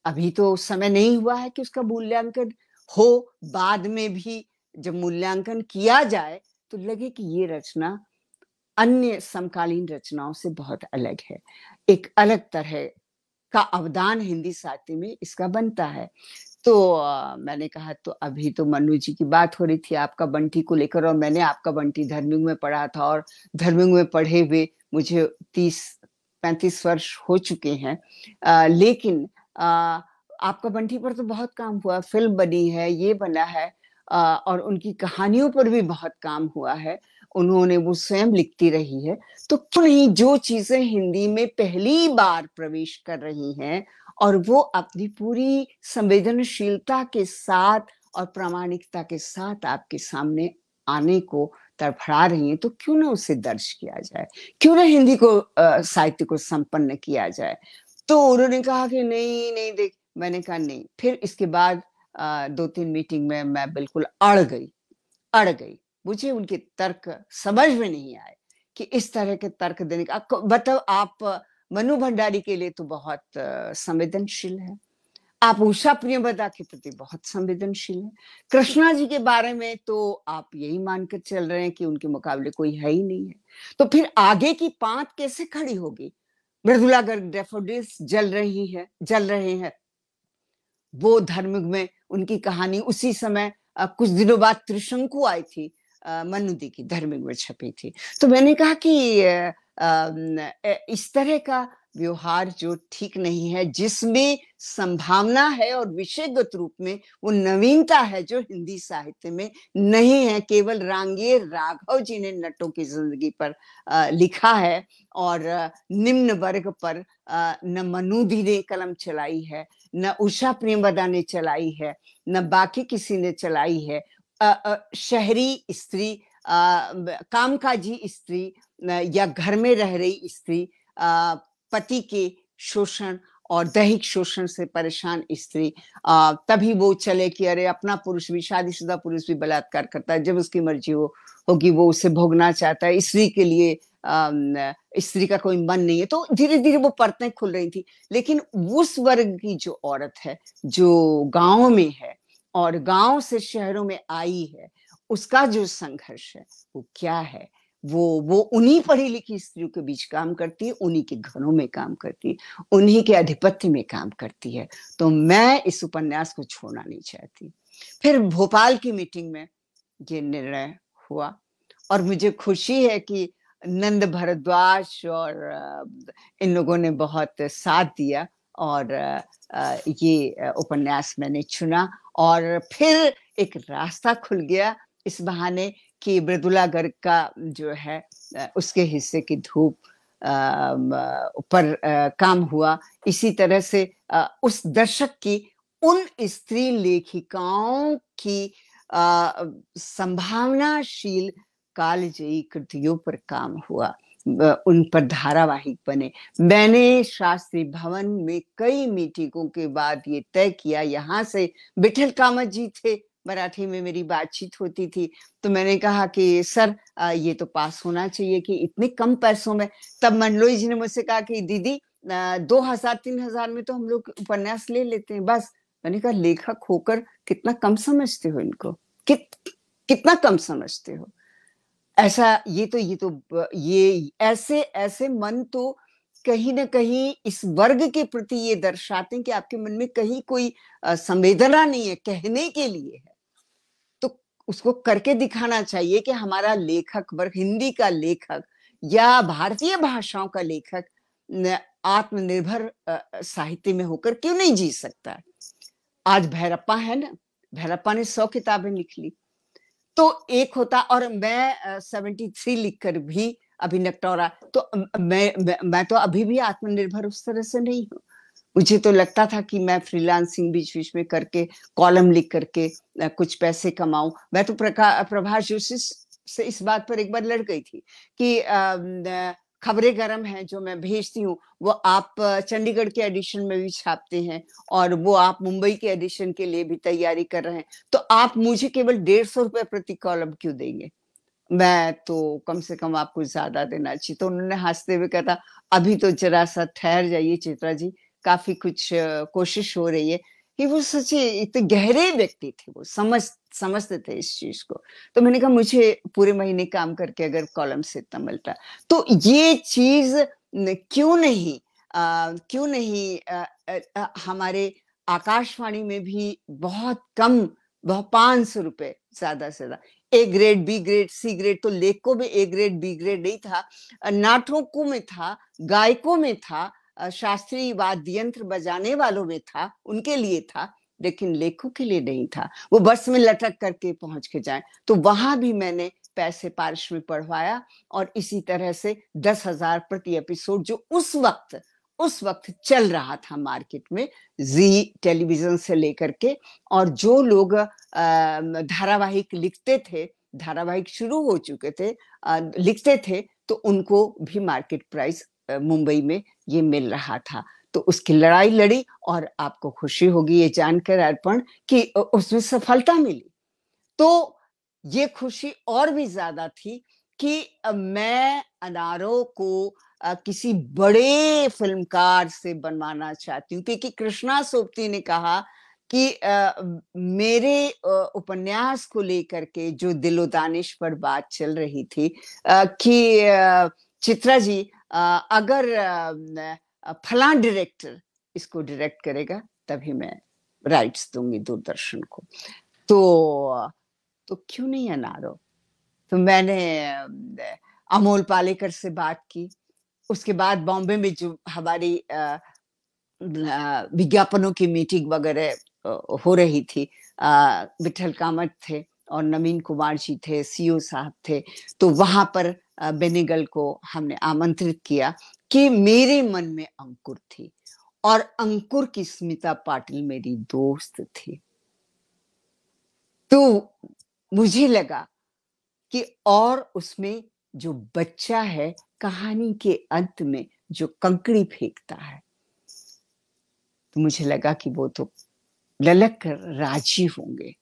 [SPEAKER 2] अभी तो समय नहीं हुआ है कि उसका मूल्यांकन हो बाद में भी जब मूल्यांकन किया जाए तो लगे कि ये रचना अन्य समकालीन रचनाओं से बहुत अलग है एक अलग तरह का अवदान हिंदी साहित्य में इसका बनता है तो मैंने कहा तो अभी तो मनु जी की बात हो रही थी आपका बंटी को लेकर और मैंने आपका बंटी धर्मिंग में पढ़ा था और धर्मिंग में पढ़े हुए मुझे तीस पैंतीस वर्ष हो चुके हैं आ, लेकिन आ, आपका बंटी पर तो बहुत काम हुआ फिल्म बनी है ये बना है आ, और उनकी कहानियों पर भी बहुत काम हुआ है उन्होंने वो स्वयं लिखती रही है तो क्यों नहीं जो चीजें हिंदी में पहली बार प्रवेश कर रही हैं और वो अपनी पूरी संवेदनशीलता के साथ और प्रामाणिकता के साथ आपके सामने आने को तड़फड़ा रही है तो क्यों ना उसे दर्ज किया जाए क्यों ना हिंदी को साहित्य को संपन्न किया जाए तो उन्होंने कहा कि नहीं नहीं देख मैंने कहा नहीं फिर इसके बाद आ, दो तीन मीटिंग में मैं बिल्कुल अड़ गई अड़ गई मुझे उनके तर्क समझ में नहीं आए कि इस तरह के तर्क देने का मतलब आप मनु भंडारी के लिए तो बहुत संवेदनशील है आप उषा प्रियवदा के प्रति बहुत संवेदनशील है कृष्णा जी के बारे में तो आप यही मानकर चल रहे हैं कि उनके मुकाबले कोई है ही नहीं है तो फिर आगे की पांत कैसे खड़ी होगी मृदुला गर्ग डेफोडिस जल रही है जल रहे हैं वो धर्म में उनकी कहानी उसी समय कुछ दिनों बाद त्रिशंकु आई थी मनुदी की धर्मिक में छपी थी तो मैंने कहा कि इस तरह का व्यवहार जो ठीक नहीं है जिसमें संभावना है और विषयगत रूप में वो नवीनता है जो हिंदी साहित्य में नहीं है केवल रांगे राघव जी ने नटों की जिंदगी पर लिखा है और निम्न वर्ग पर न मनुदी ने कलम चलाई है न उषा प्रेमवदा ने चलाई है न बाकी किसी ने चलाई है शहरी स्त्री कामकाजी स्त्री या घर में रह रही स्त्री पति के शोषण और दैहिक शोषण से परेशान स्त्री तभी वो चले कि अरे अपना पुरुष भी शादीशुदा पुरुष भी बलात्कार करता है जब उसकी मर्जी हो होगी वो उसे भोगना चाहता है स्त्री के लिए स्त्री का कोई मन नहीं है तो धीरे धीरे वो परतें खुल रही थी लेकिन उस वर्ग की जो औरत है जो गाँव में है और गाँव से शहरों में आई है उसका जो संघर्ष है वो क्या है वो वो उन्हीं पढ़ी लिखी स्त्रियों के बीच काम करती है उन्हीं के घरों में काम करती है उन्हीं के अधिपत्य में काम करती है तो मैं इस उपन्यास को छोड़ना नहीं चाहती फिर भोपाल की मीटिंग में ये निर्णय हुआ और मुझे खुशी है कि नंद भरद्वाज और इन लोगों ने बहुत साथ दिया और ये उपन्यास मैंने चुना और फिर एक रास्ता खुल गया इस बहाने कि मृदुलागर का जो है उसके हिस्से की धूप पर काम हुआ इसी तरह से उस दर्शक की उन स्त्री लेखिकाओं की संभावनाशील कालजयी कृतियों पर काम हुआ उन पर धारावाहिक बने मैंने शास्त्री भवन में कई मीटिंगों के बाद ये तय किया यहाँ से बिठल कामत जी थे मराठी में मेरी बातचीत होती थी तो मैंने कहा कि सर ये तो पास होना चाहिए कि इतने कम पैसों में तब मंडलोई जी ने मुझसे कहा कि दीदी दो हजार तीन हजार में तो हम लोग उपन्यास ले लेते हैं बस मैंने कहा लेखक होकर कितना कम समझते हो इनको कित कितना कम समझते हो ऐसा ये तो ये तो ये ऐसे ऐसे मन तो कहीं ना कहीं इस वर्ग के प्रति ये दर्शाते हैं कि आपके मन में कहीं कोई संवेदना नहीं है कहने के लिए है तो उसको करके दिखाना चाहिए कि हमारा लेखक वर्ग हिंदी का लेखक या भारतीय भाषाओं का लेखक आत्मनिर्भर साहित्य में होकर क्यों नहीं जी सकता आज भैरप्पा है ना भैरप्पा ने सौ किताबें लिख ली तो एक होता और मैं सेवेंटी थ्री लिखकर भी अभी निपटौरा तो मैं, मैं तो अभी भी आत्मनिर्भर उस तरह से नहीं हूँ मुझे तो लगता था कि मैं फ्रीलांसिंग बीच बीच में करके कॉलम लिख करके कुछ पैसे कमाऊं मैं तो प्रभाष जोशी से इस बात पर एक बार लड़ गई थी कि खबरें गर्म हैं जो मैं भेजती हूँ वो आप चंडीगढ़ के एडिशन में भी छापते हैं और वो आप मुंबई के एडिशन के लिए भी तैयारी कर रहे हैं तो आप मुझे केवल डेढ़ सौ रुपए प्रति कॉलम क्यों देंगे मैं तो कम से कम आपको ज्यादा देना चाहिए तो उन्होंने हंसते हुए कहा था अभी तो जरा सा ठहर जाइए चित्रा जी काफी कुछ कोशिश हो रही है कि वो सच इतने गहरे व्यक्ति थे वो समझ समझते थे इस चीज को तो मैंने कहा मुझे पूरे महीने काम करके अगर कॉलम से इतना मिलता तो ये चीज क्यों नहीं आ, क्यों नहीं आ, आ, हमारे आकाशवाणी में भी बहुत कम बहुत पांच सौ रुपए ज्यादा से ज्यादा A grade B grade C grade तो लेखकों में ए ग्रेड बी ग्रेड नहीं था नाटकों में था गायकों में था शास्त्रीय वाद्य यंत्र बजाने वालों में था उनके लिए था लेकिन लेखों के लिए नहीं था वो बस में लटक करके पहुंच के जाए तो वहां भी मैंने पैसे पारिश में पढ़वाया और इसी तरह से दस हजार प्रति एपिसोड जो उस वक्त उस वक्त चल रहा था मार्केट में जी टेलीविजन से लेकर के और जो लोग धारावाहिक लिखते थे धारावाहिक शुरू हो चुके थे लिखते थे तो उनको भी मार्केट प्राइस मुंबई में ये मिल रहा था तो उसकी लड़ाई लड़ी और आपको खुशी होगी ये जानकर अर्पण कि उसमें सफलता मिली तो ये खुशी और भी ज्यादा थी कि मैं अनारों को आ, किसी बड़े फिल्मकार से बनवाना चाहती हूँ क्योंकि कृष्णा सोपती ने कहा कि आ, मेरे उपन्यास को लेकर के जो दिलो दानिश पर बात चल रही थी आ, कि आ, चित्रा जी आ, अगर फला डायरेक्टर इसको डायरेक्ट करेगा तभी मैं राइट्स दूंगी दूरदर्शन को तो तो क्यों नहीं अनारो तो मैंने अमोल पालेकर से बात की उसके बाद बॉम्बे में जो हमारी विज्ञापनों की मीटिंग वगैरह हो रही थी विठल कामत थे और नवीन कुमार जी थे सीओ साहब थे तो वहां पर बेनेगल को हमने आमंत्रित किया कि मेरे मन में अंकुर थी और अंकुर की स्मिता पाटिल मेरी दोस्त थी तो मुझे लगा कि और उसमें जो बच्चा है कहानी के अंत में जो कंकड़ी फेंकता है तो मुझे लगा कि वो तो ललक कर राजी होंगे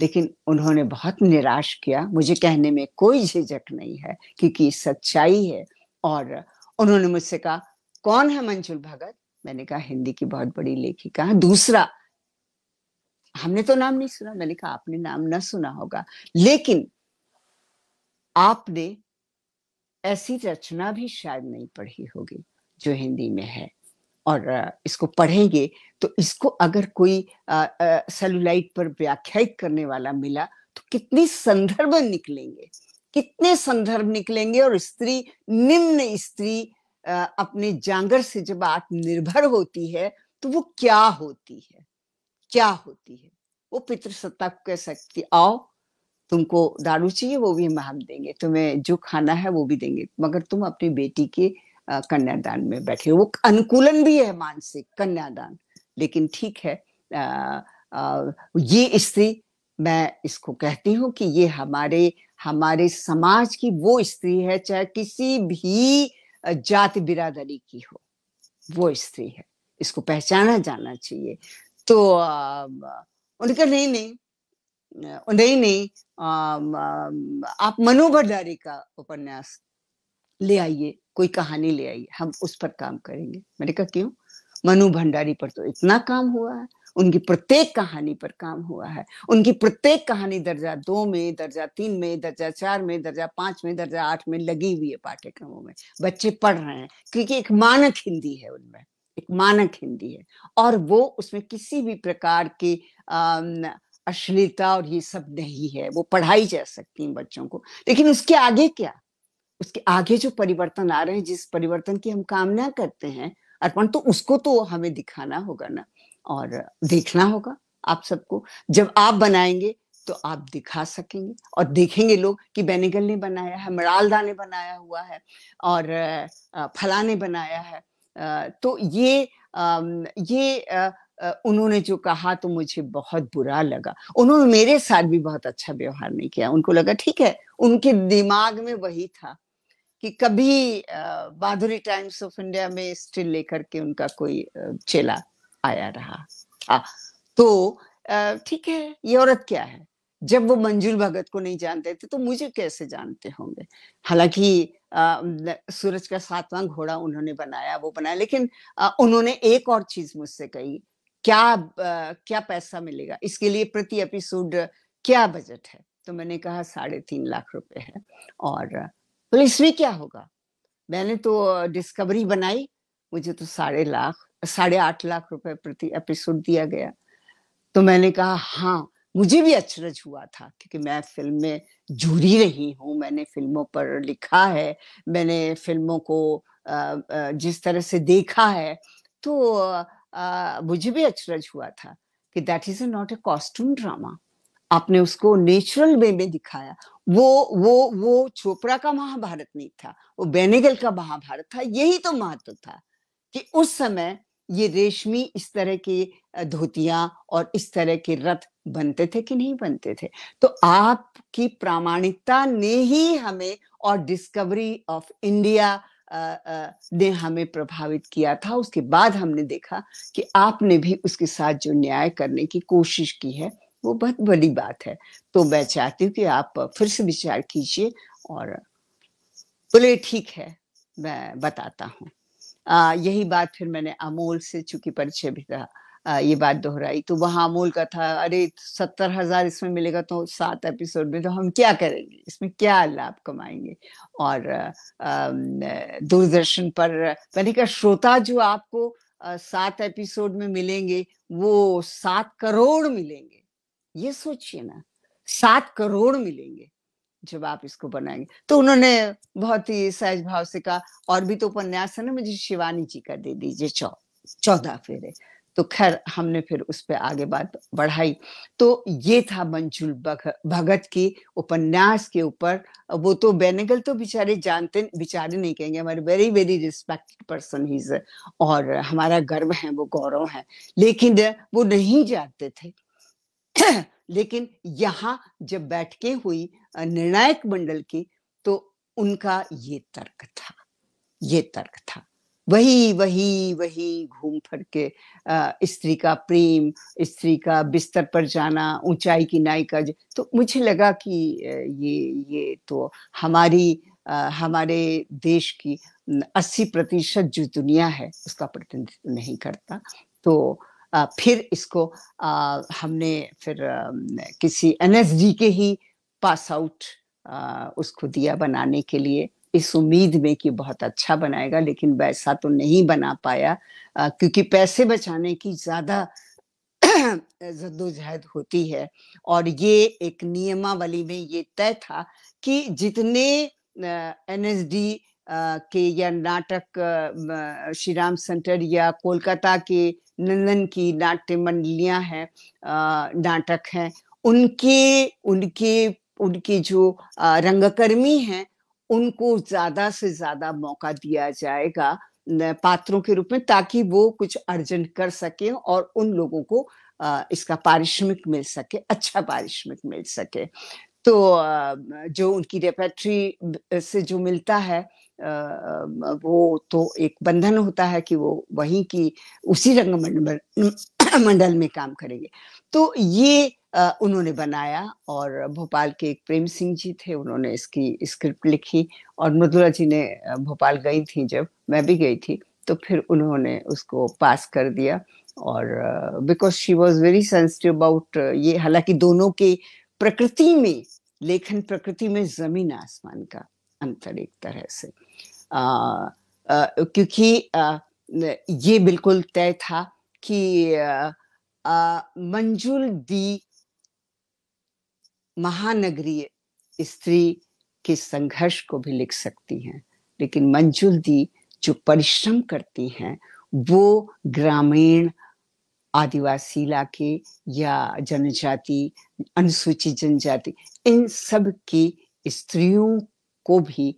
[SPEAKER 2] लेकिन उन्होंने बहुत निराश किया मुझे कहने में कोई झिझक नहीं है क्योंकि सच्चाई है और उन्होंने मुझसे कहा कौन है मंजुल भगत मैंने कहा हिंदी की बहुत बड़ी लेखिका है दूसरा हमने तो नाम नहीं सुना मैंने कहा आपने नाम ना सुना होगा लेकिन आपने ऐसी रचना भी शायद नहीं पढ़ी होगी जो हिंदी में है और इसको पढ़ेंगे तो इसको अगर कोई सेलुलाइट पर व्याख्यायित करने वाला मिला तो कितनी संदर्भ निकलेंगे कितने संदर्भ निकलेंगे और स्त्री निम्न स्त्री अपने जांगर से जब आत्मनिर्भर होती है तो वो क्या होती है क्या होती है वो पितृसत्ता को कह सकती आओ तुमको दारू चाहिए वो भी हम देंगे तुम्हें जो खाना है वो भी देंगे मगर तुम अपनी बेटी के कन्यादान में बैठे वो अनुकूलन भी है मानसिक कन्यादान लेकिन ठीक है आ, आ, ये स्त्री मैं इसको कहती हूँ कि ये हमारे हमारे समाज की वो स्त्री है चाहे किसी भी जाति बिरादरी की हो वो स्त्री है इसको पहचाना जाना चाहिए तो उनका नहीं नहीं ने आप मनु भंडारी का उपन्यास ले आइए कोई कहानी ले आइए हम उस पर काम करेंगे मैंने कहा क्यों मनु भंडारी पर तो इतना काम हुआ है उनकी प्रत्येक कहानी पर काम हुआ है उनकी प्रत्येक कहानी दर्जा दो में दर्जा तीन में दर्जा चार में दर्जा पांच में दर्जा आठ में लगी हुई है पाठ्यक्रमों में बच्चे पढ़ रहे हैं क्योंकि एक मानक हिंदी है उनमें एक मानक हिंदी है और वो उसमें किसी भी प्रकार की अश्लीलता और ये सब नहीं है वो पढ़ाई जा सकती है बच्चों को लेकिन उसके आगे क्या उसके आगे जो परिवर्तन आ रहे हैं जिस परिवर्तन की हम कामना करते हैं अर्पण तो उसको तो हमें दिखाना होगा ना और देखना होगा आप सबको जब आप बनाएंगे तो आप दिखा सकेंगे और देखेंगे लोग कि बेनेगल ने बनाया है मरालदा ने बनाया हुआ है और फला ने बनाया है तो ये ये उन्होंने जो कहा तो मुझे बहुत बुरा लगा उन्होंने मेरे साथ भी बहुत अच्छा व्यवहार नहीं किया उनको लगा ठीक है उनके दिमाग में वही था कि कभी बहादुरी टाइम्स ऑफ इंडिया में स्टिल लेकर के उनका कोई चेला आया रहा आ, तो ठीक है ये औरत क्या है जब वो मंजूर भगत को नहीं जानते थे तो मुझे कैसे जानते होंगे हालांकि सूरज का सातवां घोड़ा उन्होंने बनाया वो बनाया लेकिन आ, उन्होंने एक और चीज मुझसे कही क्या क्या पैसा मिलेगा इसके लिए प्रति एपिसोड क्या बजट है तो मैंने कहा साढ़े तीन लाख रुपए है और बोले इसमें क्या होगा मैंने तो डिस्कवरी बनाई मुझे तो साढ़े लाख साढ़े आठ लाख रुपए प्रति एपिसोड दिया गया तो मैंने कहा हाँ मुझे भी अचरज हुआ था क्योंकि मैं फिल्म में जुड़ी रही हूँ मैंने फिल्मों पर लिखा है मैंने फिल्मों को जिस तरह से देखा है तो मुझे भी अचरज हुआ था कि that is not a costume drama आपने उसको नेचुरल वे में दिखाया वो वो वो चोपड़ा का महाभारत नहीं था वो बेनेगल का महाभारत था यही तो महत्व था कि उस समय ये रेशमी इस तरह की धोतियां और इस तरह के रथ बनते थे कि नहीं बनते थे तो आपकी प्रामाणिकता ने ही हमें और डिस्कवरी ऑफ इंडिया ने हमें प्रभावित किया था उसके बाद हमने देखा कि आपने भी उसके साथ जो न्याय करने की कोशिश की है वो बहुत बड़ी बात है तो मैं चाहती हूँ कि आप फिर से विचार कीजिए और बोले ठीक है मैं बताता हूँ यही बात फिर मैंने अमोल से चूंकि परिचय भी था ये बात दोहराई तो वहां अमूल का था अरे सत्तर हजार इसमें मिलेगा तो सात एपिसोड में तो हम क्या करेंगे इसमें क्या लाभ कमाएंगे और दूरदर्शन पर मैंने कहा श्रोता जो आपको सात एपिसोड में मिलेंगे वो सात करोड़ मिलेंगे ये सोचिए ना सात करोड़ मिलेंगे जब आप इसको बनाएंगे तो उन्होंने बहुत ही सहज भाव से कहा और भी तो उपन्यास है ना मुझे शिवानी जी का दे दीजिए चौ चौदह फेरे तो खैर हमने फिर उस पर आगे बात बढ़ाई तो ये था मंजुल भगत की उपन्यास के ऊपर वो तो बेनेगल तो बेचारे जानते बेचारे नहीं कहेंगे हमारे वेरी वेरी रिस्पेक्टेड पर्सन ही और हमारा गर्व है वो गौरव है लेकिन वो नहीं जानते थे लेकिन यहाँ जब बैठके हुई निर्णायक मंडल की तो उनका ये तर्क था ये तर्क था वही वही वही घूम फिर के स्त्री का प्रेम स्त्री का बिस्तर पर जाना ऊंचाई की नायिका तो मुझे लगा कि ये ये तो हमारी हमारे देश की अस्सी प्रतिशत जो दुनिया है उसका प्रतिनिधित्व नहीं करता तो फिर इसको हमने फिर किसी एनएसजी के ही पास आउट उसको दिया बनाने के लिए इस उम्मीद में कि बहुत अच्छा बनाएगा लेकिन वैसा तो नहीं बना पाया क्योंकि पैसे बचाने की ज्यादा जद्दोजहद होती है और ये एक नियमावली में ये तय था कि जितने एन एस डी के या नाटक श्री राम सेंटर या कोलकाता के नंदन की नाट्य मंडलियां हैं नाटक हैं उनके उनके उनके जो रंगकर्मी हैं उनको ज्यादा से ज्यादा मौका दिया जाएगा पात्रों के रूप में ताकि वो कुछ अर्जन कर सके और उन लोगों को इसका पारिश्रमिक मिल सके अच्छा पारिश्रमिक मिल सके तो जो उनकी रेपेट्री से जो मिलता है वो तो एक बंधन होता है कि वो वहीं की उसी रंगमंडल मंडल में काम करेंगे तो ये उन्होंने बनाया और भोपाल के एक प्रेम सिंह जी थे उन्होंने इसकी स्क्रिप्ट लिखी और मधुरा जी ने भोपाल गई थी जब मैं भी गई थी तो फिर उन्होंने उसको पास कर दिया और because she was very sensitive about ये हालांकि दोनों के प्रकृति में लेखन प्रकृति में जमीन आसमान का अंतर एक तरह से आ, आ, क्योंकि आ, ये बिल्कुल तय था कि मंजुल दी महानगरीय स्त्री के संघर्ष को भी लिख सकती हैं लेकिन मंजुल दी जो परिश्रम करती हैं वो ग्रामीण आदिवासी इलाके या जनजाति अनुसूचित जनजाति इन सब की स्त्रियों को भी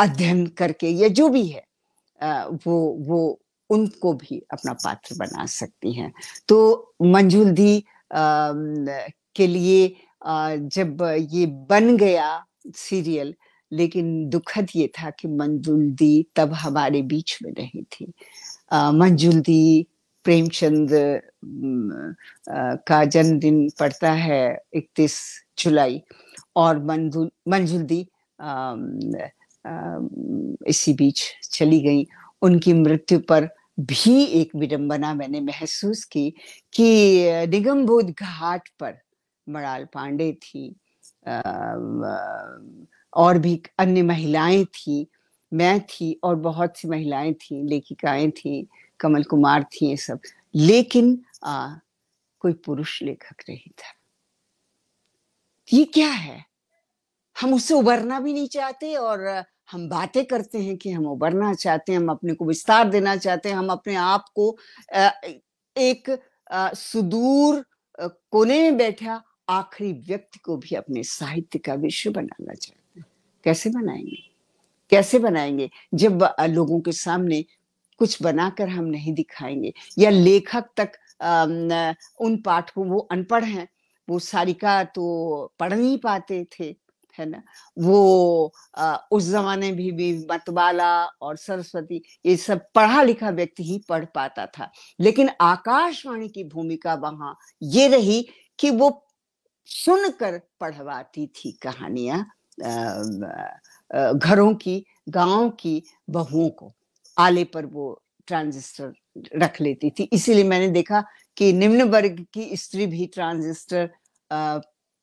[SPEAKER 2] अध्ययन करके या जो भी है वो वो उनको भी अपना पात्र बना सकती हैं तो मंजुल दी के लिए जब ये बन गया सीरियल लेकिन दुखद ये था कि मंजुल दी तब हमारे बीच में नहीं थी मंजुल दी प्रेमचंद का जन्मदिन पड़ता है 31 जुलाई और मंजुल मंजुल दी इसी बीच चली गई उनकी मृत्यु पर भी एक विडंबना मैंने महसूस की कि निगमबोध घाट पर मराल पांडे थी और भी अन्य महिलाएं थी मैं थी और बहुत सी महिलाएं थी लेखिकाएं थी कमल कुमार थी ये सब लेकिन आ, कोई पुरुष लेखक नहीं था ये क्या है हम उससे उबरना भी नहीं चाहते और हम बातें करते हैं कि हम उबरना चाहते हैं हम अपने को विस्तार देना चाहते हैं हम अपने आप को एक सुदूर कोने में बैठा आखिरी व्यक्ति को भी अपने साहित्य का विश्व बनाना चाहते हैं कैसे बनाएंगे कैसे बनाएंगे जब लोगों के सामने कुछ बनाकर हम नहीं दिखाएंगे या लेखक तक उन को वो अनपढ़ हैं वो सारिका तो पढ़ नहीं पाते थे है ना वो आ, उस जमाने भी, भी मतबाला और सरस्वती ये सब पढ़ा लिखा व्यक्ति ही पढ़ पाता था लेकिन आकाशवाणी की भूमिका वहां ये रही कि वो सुनकर पढ़वाती थी कहानियां घरों की गांव की बहुओं को आले पर वो ट्रांजिस्टर रख लेती थी इसीलिए मैंने देखा कि निम्न वर्ग की स्त्री भी ट्रांजिस्टर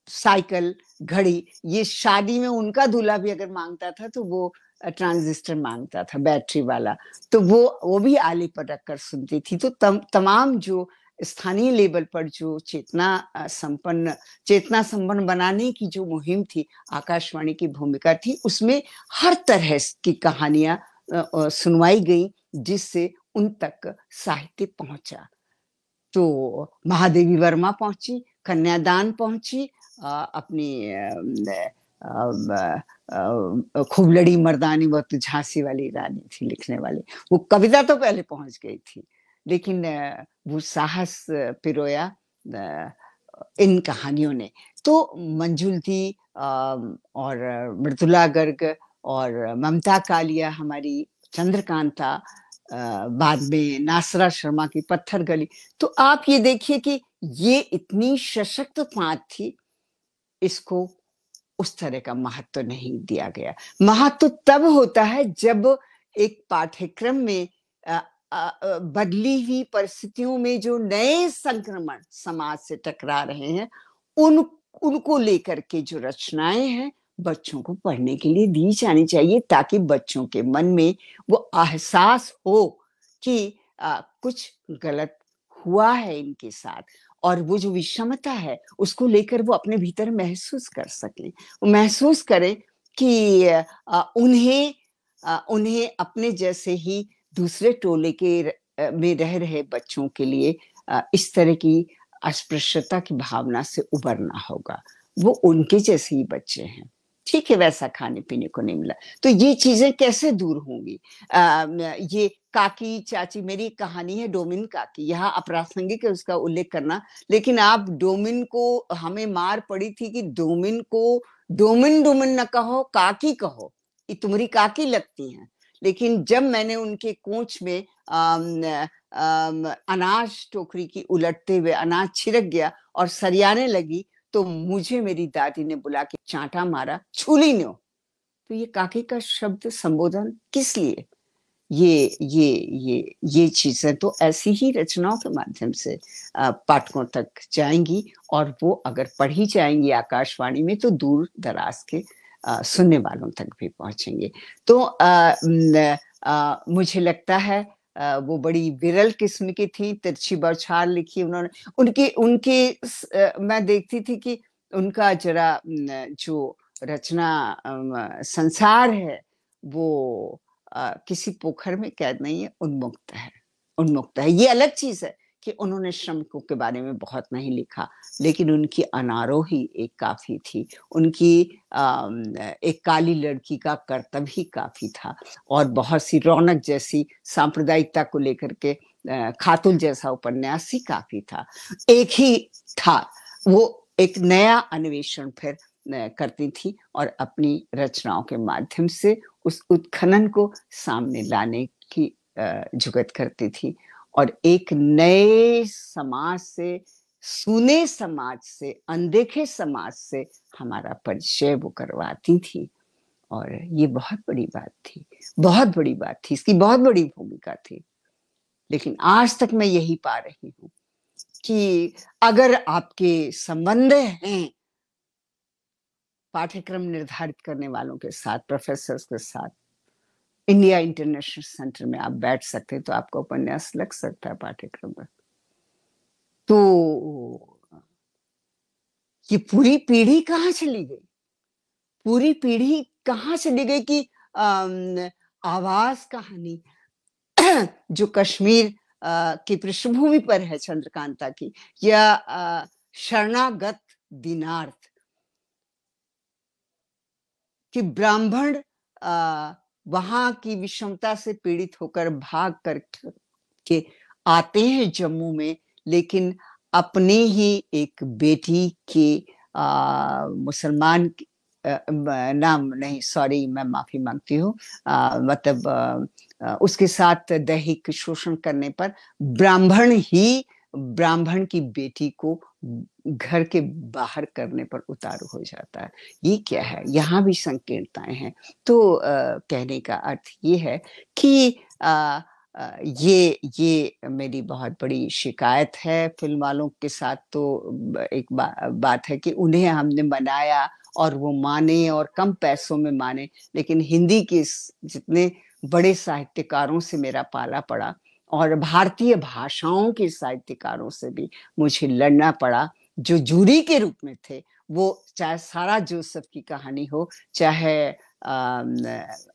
[SPEAKER 2] साइकिल घड़ी ये शादी में उनका दूल्हा भी अगर मांगता था तो वो ट्रांजिस्टर मांगता था बैटरी वाला तो वो वो भी आले पर रखकर सुनती थी तो तम, तमाम जो स्थानीय लेवल पर जो चेतना संपन्न चेतना संपन्न बनाने की जो मुहिम थी आकाशवाणी की भूमिका थी उसमें हर तरह की कहानियां सुनवाई गई जिससे उन तक साहित्य पहुंचा तो महादेवी वर्मा पहुंची कन्यादान पहुंची अपनी खूब लड़ी मर्दानी बहुत झांसी वाली रानी थी लिखने वाली वो कविता तो पहले पहुंच गई थी लेकिन वो साहस पिरोया इन कहानियों ने तो मंजुलती और मृदुला गर्ग और ममता कालिया हमारी चंद्रकांता बाद में नासरा शर्मा की पत्थर गली तो आप ये देखिए कि ये इतनी सशक्त पात थी इसको उस तरह का महत्व तो नहीं दिया गया महत्व तो तब होता है जब एक पाठ्यक्रम में बदली हुई परिस्थितियों में जो नए संक्रमण समाज से टकरा रहे हैं उन उनको लेकर के जो रचनाएं हैं बच्चों को पढ़ने के लिए दी जानी चाहिए ताकि बच्चों के मन में वो एहसास हो कि आ, कुछ गलत हुआ है इनके साथ और वो जो विषमता है उसको लेकर वो अपने भीतर महसूस कर सके वो महसूस करें कि आ, उन्हें आ, उन्हें अपने जैसे ही दूसरे टोले के में रह रहे बच्चों के लिए इस तरह की अस्पृश्यता की भावना से उबरना होगा वो उनके जैसे ही बच्चे हैं ठीक है वैसा खाने पीने को नहीं मिला तो ये चीजें कैसे दूर होंगी ये काकी चाची मेरी कहानी है डोमिन काकी यहाँ अप्रासंगिक है उसका उल्लेख करना लेकिन आप डोमिन को हमें मार पड़ी थी कि डोमिन को डोमिन डोमिन न कहो काकी कहो ये तुम्हारी काकी लगती हैं लेकिन जब मैंने उनके कोच में अनाज टोकरी की उलटते हुए अनाज छिड़क गया और सरियाने लगी तो मुझे मेरी दादी ने बुला के चांटा मारा छूली नो तो ये काके का शब्द संबोधन किस लिए ये ये ये ये चीजें तो ऐसी ही रचनाओं के माध्यम से पाठकों तक जाएंगी और वो अगर पढ़ी जाएंगी आकाशवाणी में तो दूर दराज के सुनने वालों तक भी पहुंचेंगे तो आ, आ, मुझे लगता है आ, वो बड़ी विरल किस्म की थी तिरछी बौछार लिखी उन्होंने उनकी उनके आ, मैं देखती थी कि उनका जरा जो रचना संसार है वो किसी पोखर में कैद नहीं है उन्मुक्त है उन्मुक्त है ये अलग चीज है कि उन्होंने श्रमिकों के बारे में बहुत नहीं लिखा लेकिन उनकी अनारोही एक काफ़ी थी उनकी एक काली लड़की का कर्तव्य ही काफ़ी था और बहुत सी रौनक जैसी सांप्रदायिकता को लेकर के खातुल जैसा उपन्यास ही काफ़ी था एक ही था वो एक नया अन्वेषण फिर करती थी और अपनी रचनाओं के माध्यम से उस उत्खनन को सामने लाने की जुगत करती थी और एक नए समाज से सुने समाज से अनदेखे समाज से हमारा परिचय वो करवाती थी और ये बहुत बड़ी बात थी बहुत बड़ी बात थी इसकी बहुत बड़ी भूमिका थी लेकिन आज तक मैं यही पा रही हूँ कि अगर आपके संबंध हैं पाठ्यक्रम निर्धारित करने वालों के साथ प्रोफेसर के साथ इंडिया इंटरनेशनल सेंटर में आप बैठ सकते तो आपका उपन्यास लग सकता है पाठ्यक्रम में तो ये पूरी पीढ़ी कहाँ चली गई पूरी पीढ़ी कहाँ चली गई कि आवाज कहानी जो कश्मीर की पृष्ठभूमि पर है चंद्रकांता की या शरणागत दिनार्थ कि ब्राह्मण वहां की विषमता से पीड़ित होकर भाग कर के आते हैं जम्मू में लेकिन अपने ही एक बेटी के मुसलमान नाम नहीं सॉरी मैं माफी मांगती हूँ मतलब उसके साथ दैहिक शोषण करने पर ब्राह्मण ही ब्राह्मण की बेटी को घर के बाहर करने पर उतारू हो जाता है ये क्या है यहाँ भी संकीर्णताएं हैं तो आ, कहने का अर्थ ये है कि आ, आ, ये ये मेरी बहुत बड़ी शिकायत है फिल्म वालों के साथ तो एक बा, बात है कि उन्हें हमने मनाया और वो माने और कम पैसों में माने लेकिन हिंदी के जितने बड़े साहित्यकारों से मेरा पाला पड़ा और भारतीय भाषाओं के साहित्यकारों से भी मुझे लड़ना पड़ा जो जूरी के रूप में थे वो चाहे सारा जोसेफ की कहानी हो चाहे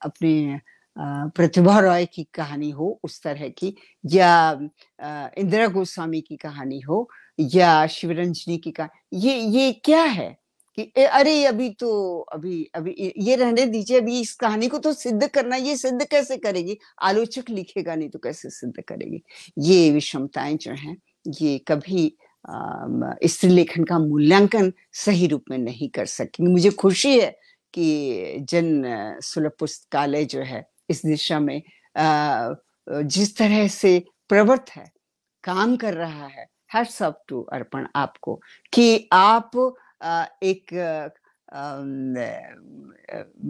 [SPEAKER 2] अपने प्रतिभा रॉय की कहानी हो उस तरह की या इंदिरा गोस्वामी की कहानी हो या शिवरंजनी की कहानी ये ये क्या है कि ए, अरे अभी तो अभी अभी ये रहने दीजिए अभी इस कहानी को तो सिद्ध करना ये सिद्ध कैसे करेगी आलोचक लिखेगा नहीं तो कैसे सिद्ध करेगी ये विषमताएं जो हैं ये कभी स्त्री लेखन का मूल्यांकन सही रूप में नहीं कर सकेंगे मुझे खुशी है कि जन सुलभ पुस्तकालय जो है इस दिशा में जिस तरह से प्रवृत्त है काम कर रहा है हर सब टू अर्पण आपको कि आप एक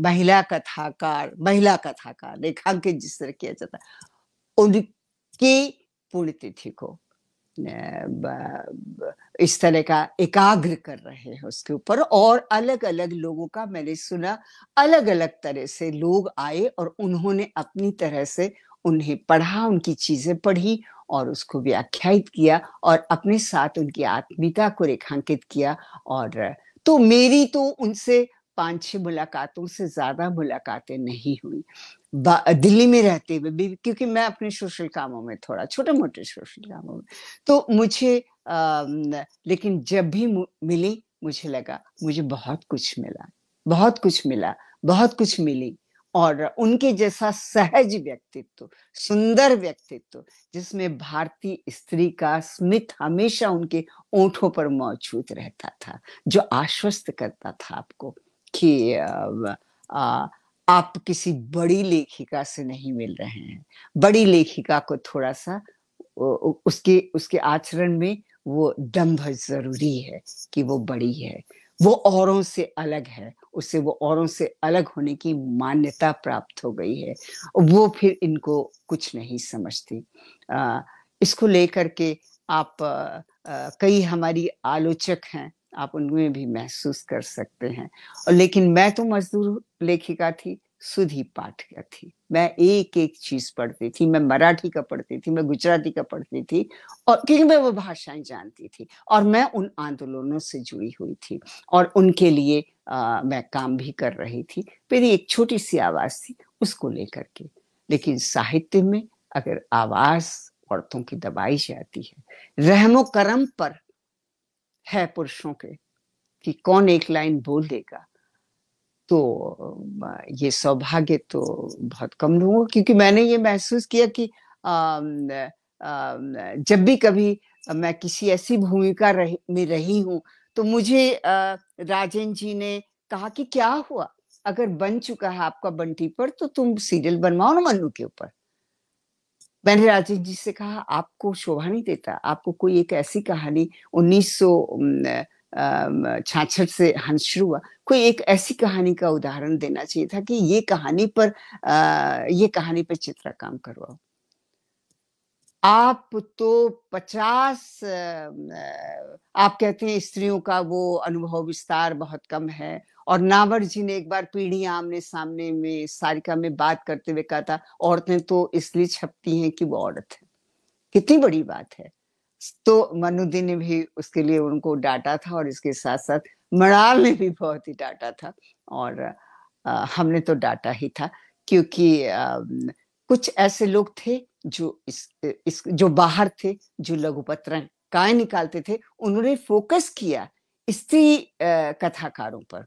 [SPEAKER 2] महिला कथाकार महिला कथाकार रेखांकित जिस तरह किया जाता है उनकी पुण्यतिथि को इस तरह का एकाग्र कर रहे हैं उसके ऊपर और अलग अलग लोगों का मैंने सुना अलग अलग तरह से लोग आए और उन्होंने अपनी तरह से उन्हें पढ़ा उनकी चीजें पढ़ी और उसको व्याख्यात किया और अपने साथ उनकी आत्मिका को रेखांकित किया और तो मेरी तो उनसे पांच छह मुलाकातों से ज्यादा मुलाकातें नहीं हुई दिल्ली में रहते हुए भी क्योंकि मैं अपने सोशल कामों में थोड़ा छोटे मोटे सोशल कामों में तो मुझे आ, लेकिन जब भी मिली मुझे लगा मुझे बहुत कुछ मिला बहुत कुछ मिला बहुत कुछ मिली और उनके जैसा सहज व्यक्तित्व सुंदर व्यक्तित्व जिसमें भारतीय स्त्री का स्मित हमेशा उनके ओठों पर मौजूद रहता था जो आश्वस्त करता था आपको कि आ, आ, आप किसी बड़ी लेखिका से नहीं मिल रहे हैं बड़ी लेखिका को थोड़ा सा उसके उसके आचरण में वो दम्भ जरूरी है कि वो बड़ी है वो औरों से अलग है उससे वो औरों से अलग होने की मान्यता प्राप्त हो गई है वो फिर इनको कुछ नहीं समझती इसको लेकर के आप कई हमारी आलोचक हैं आप उनमें भी महसूस कर सकते हैं और लेकिन मैं तो मजदूर लेखिका थी सुधी पाठ का थी मैं एक एक चीज पढ़ती थी मैं मराठी का पढ़ती थी मैं गुजराती का पढ़ती थी और क्योंकि मैं वो भाषाएं जानती थी और मैं उन आंदोलनों से जुड़ी हुई थी और उनके लिए आ, मैं काम भी कर रही थी मेरी एक छोटी सी आवाज थी उसको लेकर के लेकिन साहित्य में अगर आवाज औरतों की दबाई जाती है रहमो करम पर है पुरुषों के कि कौन एक लाइन बोल देगा तो ये सौभाग्य तो बहुत कम लोगों क्योंकि मैंने ये महसूस किया कि जब भी कभी मैं किसी ऐसी भूमिका में रही हूँ तो मुझे आ, राजन जी ने कहा कि क्या हुआ अगर बन चुका है आपका बंटी पर तो तुम सीरियल बनवाओ ना मनु के ऊपर मैंने राजेश जी से कहा आपको शोभा नहीं देता आपको कोई एक ऐसी कहानी उन्नीस छाछ से हंस शुरू हुआ कोई एक ऐसी कहानी का उदाहरण देना चाहिए था कि ये कहानी पर आ, ये कहानी पर चित्र काम करवाओ आप तो पचास आप कहते हैं स्त्रियों का वो अनुभव विस्तार बहुत कम है और नावर जी ने एक बार पीढ़ी आमने सामने में सारिका में बात करते हुए कहा था औरतें तो इसलिए छपती हैं कि वो औरत है कितनी बड़ी बात है तो मनुदी ने भी उसके लिए उनको डांटा था और इसके साथ साथ मणाल ने भी बहुत ही डांटा था और आ, हमने तो डांटा ही था क्योंकि आ, कुछ ऐसे लोग थे जो इस, इस जो बाहर थे जो लघुपत्र काय निकालते थे उन्होंने फोकस किया स्त्री कथाकारों पर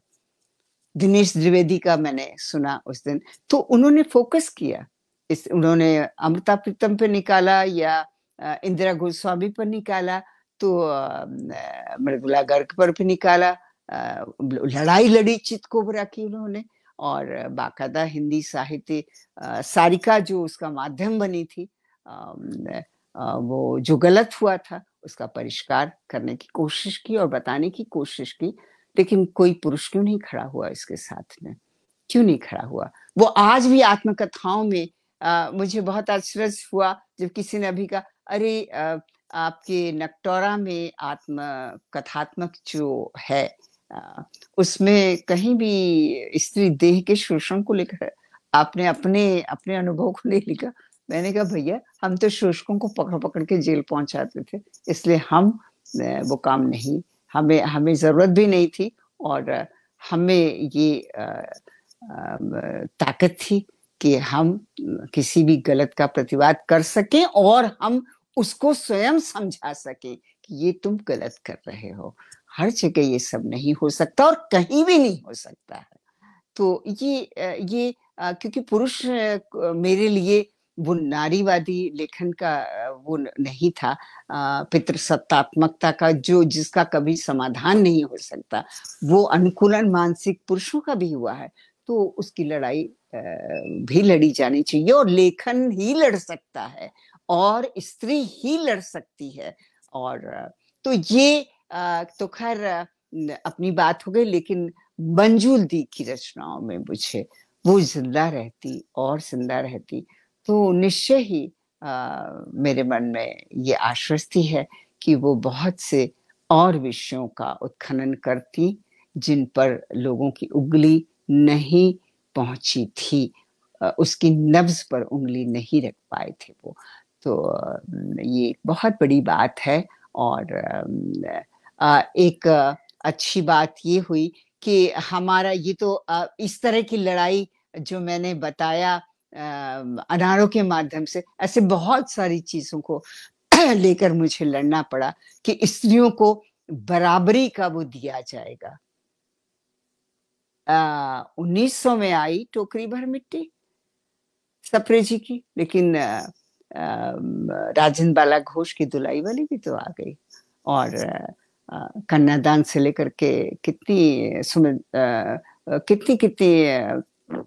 [SPEAKER 2] दिनेश द्विवेदी का मैंने सुना उस दिन तो उन्होंने फोकस किया इस उन्होंने अमृता प्रीतम पे निकाला या इंदिरा गोस्वामी पर निकाला तो मृदुला गर्ग पर भी निकाला लड़ाई लड़ी चित कोबरा की उन्होंने और बाकायदा हिंदी साहित्य सारिका जो उसका माध्यम बनी थी वो जो गलत हुआ था उसका परिष्कार करने की कोशिश की और बताने की कोशिश की लेकिन कोई पुरुष क्यों नहीं खड़ा हुआ इसके साथ में क्यों नहीं खड़ा हुआ वो आज भी आत्मकथाओं में आ, मुझे बहुत आश्चर्य हुआ जब किसी ने अभी कहा अरे आपके नक्टोरा में आत्म कथात्मक जो है उसमें कहीं भी स्त्री देह के शोषण को लेकर आपने अपने अपने अनुभव को नहीं लिखा मैंने कहा भैया हम तो शोषकों को पकड़ पकड़ के जेल पहुंचाते थे इसलिए हम वो काम नहीं हमें हमें जरूरत भी नहीं थी और हमें ये ताकत थी कि हम किसी भी गलत का प्रतिवाद कर सकें और हम उसको स्वयं समझा सकें कि ये तुम गलत कर रहे हो हर जगह ये सब नहीं हो सकता और कहीं भी नहीं हो सकता है तो ये ये क्योंकि पुरुष मेरे लिए वो नारीवादी लेखन का वो नहीं था पितृसत्तात्मकता का जो जिसका कभी समाधान नहीं हो सकता वो अनुकूलन मानसिक पुरुषों का भी हुआ है तो उसकी लड़ाई भी लड़ी जानी चाहिए और लेखन ही लड़ सकता है और स्त्री ही लड़ सकती है और तो ये तो खैर अपनी बात हो गई लेकिन मंजूल दी की रचनाओं में मुझे वो जिंदा रहती और जिंदा रहती तो निश्चय ही आ, मेरे मन में ये आश्वस्ति है कि वो बहुत से और विषयों का उत्खनन करती जिन पर लोगों की उगली नहीं पहुंची थी उसकी नब्ज पर उंगली नहीं रख पाए थे वो तो ये बहुत बड़ी बात है और एक अच्छी बात ये हुई कि हमारा ये तो इस तरह की लड़ाई जो मैंने बताया अनारों के माध्यम से ऐसे बहुत सारी चीज़ों को लेकर मुझे लड़ना पड़ा कि स्त्रियों को बराबरी का वो दिया जाएगा उन्नीस सौ में आई टोकरी भर मिट्टी सप्रे जी की लेकिन राजन बाला घोष की दुलाई वाली भी तो आ गई और कन्यादान से लेकर के कितनी सुमित कितनी कितनी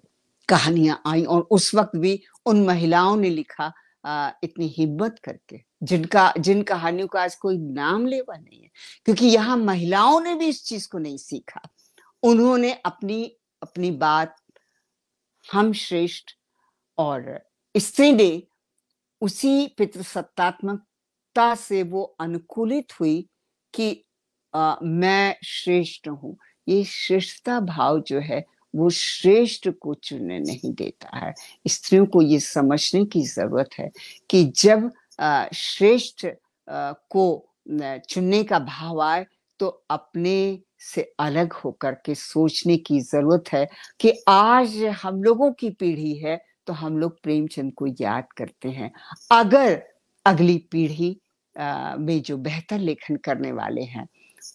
[SPEAKER 2] कहानियां आई और उस वक्त भी उन महिलाओं ने लिखा इतनी हिम्मत करके जिनका जिन कहानियों का आज कोई नाम लेवा नहीं है क्योंकि यहाँ महिलाओं ने भी इस चीज को नहीं सीखा उन्होंने अपनी अपनी बात हम श्रेष्ठ और स्त्री ने उसी पितृसत्तात्मकता से वो अनुकूलित हुई कि आ, मैं श्रेष्ठ हूं ये श्रेष्ठता भाव जो है वो श्रेष्ठ को चुनने नहीं देता है स्त्रियों को ये समझने की जरूरत है कि जब श्रेष्ठ को चुनने का भाव आए तो अपने से अलग होकर के सोचने की जरूरत है कि आज हम लोगों की पीढ़ी है तो हम लोग प्रेमचंद को याद करते हैं अगर अगली पीढ़ी में जो बेहतर लेखन करने वाले हैं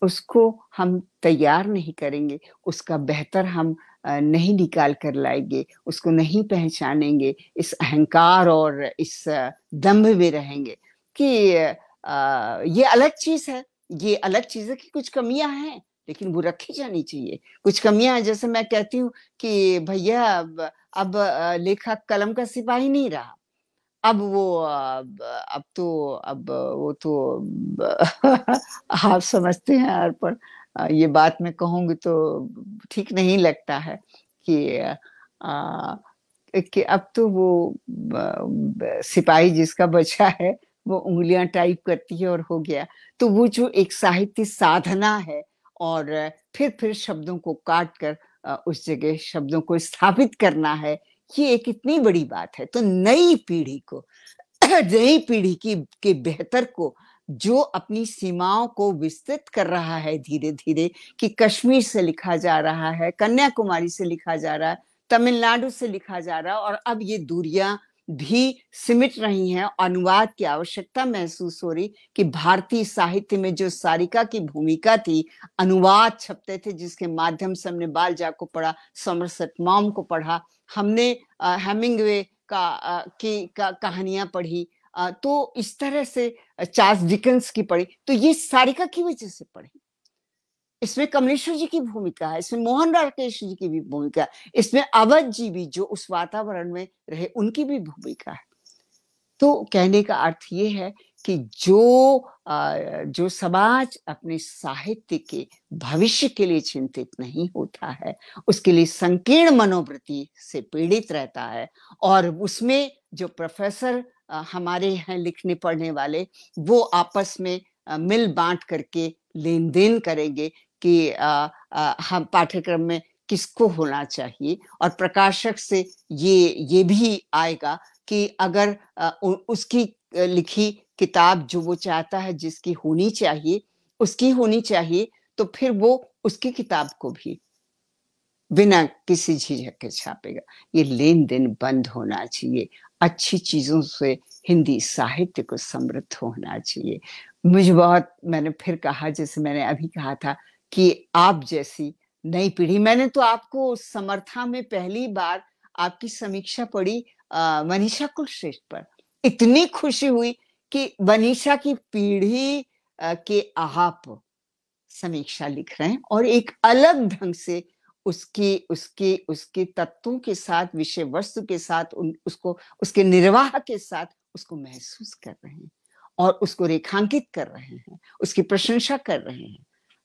[SPEAKER 2] उसको हम तैयार नहीं करेंगे उसका बेहतर हम नहीं निकाल कर लाएंगे उसको नहीं पहचानेंगे इस अहंकार और इस दम्भ में रहेंगे कि ये अलग चीज है ये अलग चीज है कि कुछ कमियां हैं लेकिन वो रखी जानी चाहिए कुछ कमियां जैसे मैं कहती हूँ कि भैया अब, अब लेखक कलम का सिपाही नहीं रहा अब वो अब, अब तो अब वो तो आप समझते हैं पर ये बात मैं कहूंगी तो ठीक नहीं लगता है कि आ, कि अब तो वो सिपाही जिसका बचा है वो उंगलियां टाइप करती है और हो गया तो वो जो एक साहित्य साधना है और फिर फिर शब्दों को काट कर उस जगह शब्दों को स्थापित करना है ये एक इतनी बड़ी बात है तो नई पीढ़ी को नई पीढ़ी की के बेहतर को जो अपनी सीमाओं को विस्तृत कर रहा है धीरे धीरे कि कश्मीर से लिखा जा रहा है कन्याकुमारी से लिखा जा रहा है तमिलनाडु से लिखा जा रहा है और अब ये दूरियां भी सिमट रही हैं अनुवाद की आवश्यकता महसूस हो रही कि भारतीय साहित्य में जो सारिका की भूमिका थी अनुवाद छपते थे जिसके माध्यम से हमने बाल जा को पढ़ा समरसट मॉम को पढ़ा हमने हेमिंगवे का की का, कहानियां पढ़ी तो इस तरह से चार्ल्स डिकन्स की पढ़ी तो ये सारिका की वजह से पढ़ी इसमें कमलेश्वर जी की भूमिका है इसमें मोहन राकेश जी की भी भूमिका है इसमें अवध जी भी जो उस वातावरण में रहे उनकी भी भूमिका है तो कहने का अर्थ ये है कि जो जो समाज अपने साहित्य के भविष्य के लिए चिंतित नहीं होता है उसके लिए संकीर्ण मनोवृत्ति से पीड़ित रहता है और उसमें जो प्रोफेसर हमारे हैं लिखने पढ़ने वाले वो आपस में मिल बांट करके लेन देन करेंगे कि आ, आ, हम पाठ्यक्रम में किसको होना चाहिए और प्रकाशक से ये ये भी आएगा कि अगर आ, उसकी लिखी किताब जो वो चाहता है जिसकी होनी चाहिए उसकी होनी चाहिए तो फिर वो उसकी किताब को भी बिना किसी झिझक के छापेगा ये लेन देन बंद होना चाहिए अच्छी चीजों से हिंदी साहित्य को समृद्ध होना चाहिए मुझे बहुत मैंने फिर कहा जैसे मैंने अभी कहा था कि आप जैसी नई पीढ़ी मैंने तो आपको समर्था में पहली बार आपकी समीक्षा पढ़ी मनीषा कुलश्रेष्ठ पर इतनी खुशी हुई कि मनीषा की पीढ़ी के आप समीक्षा लिख रहे हैं और एक अलग ढंग से उसकी उसकी उसके तत्वों के साथ विषय वस्तु के साथ उन, उसको उसके निर्वाह के साथ उसको महसूस कर रहे हैं और उसको रेखांकित कर रहे हैं उसकी प्रशंसा कर रहे हैं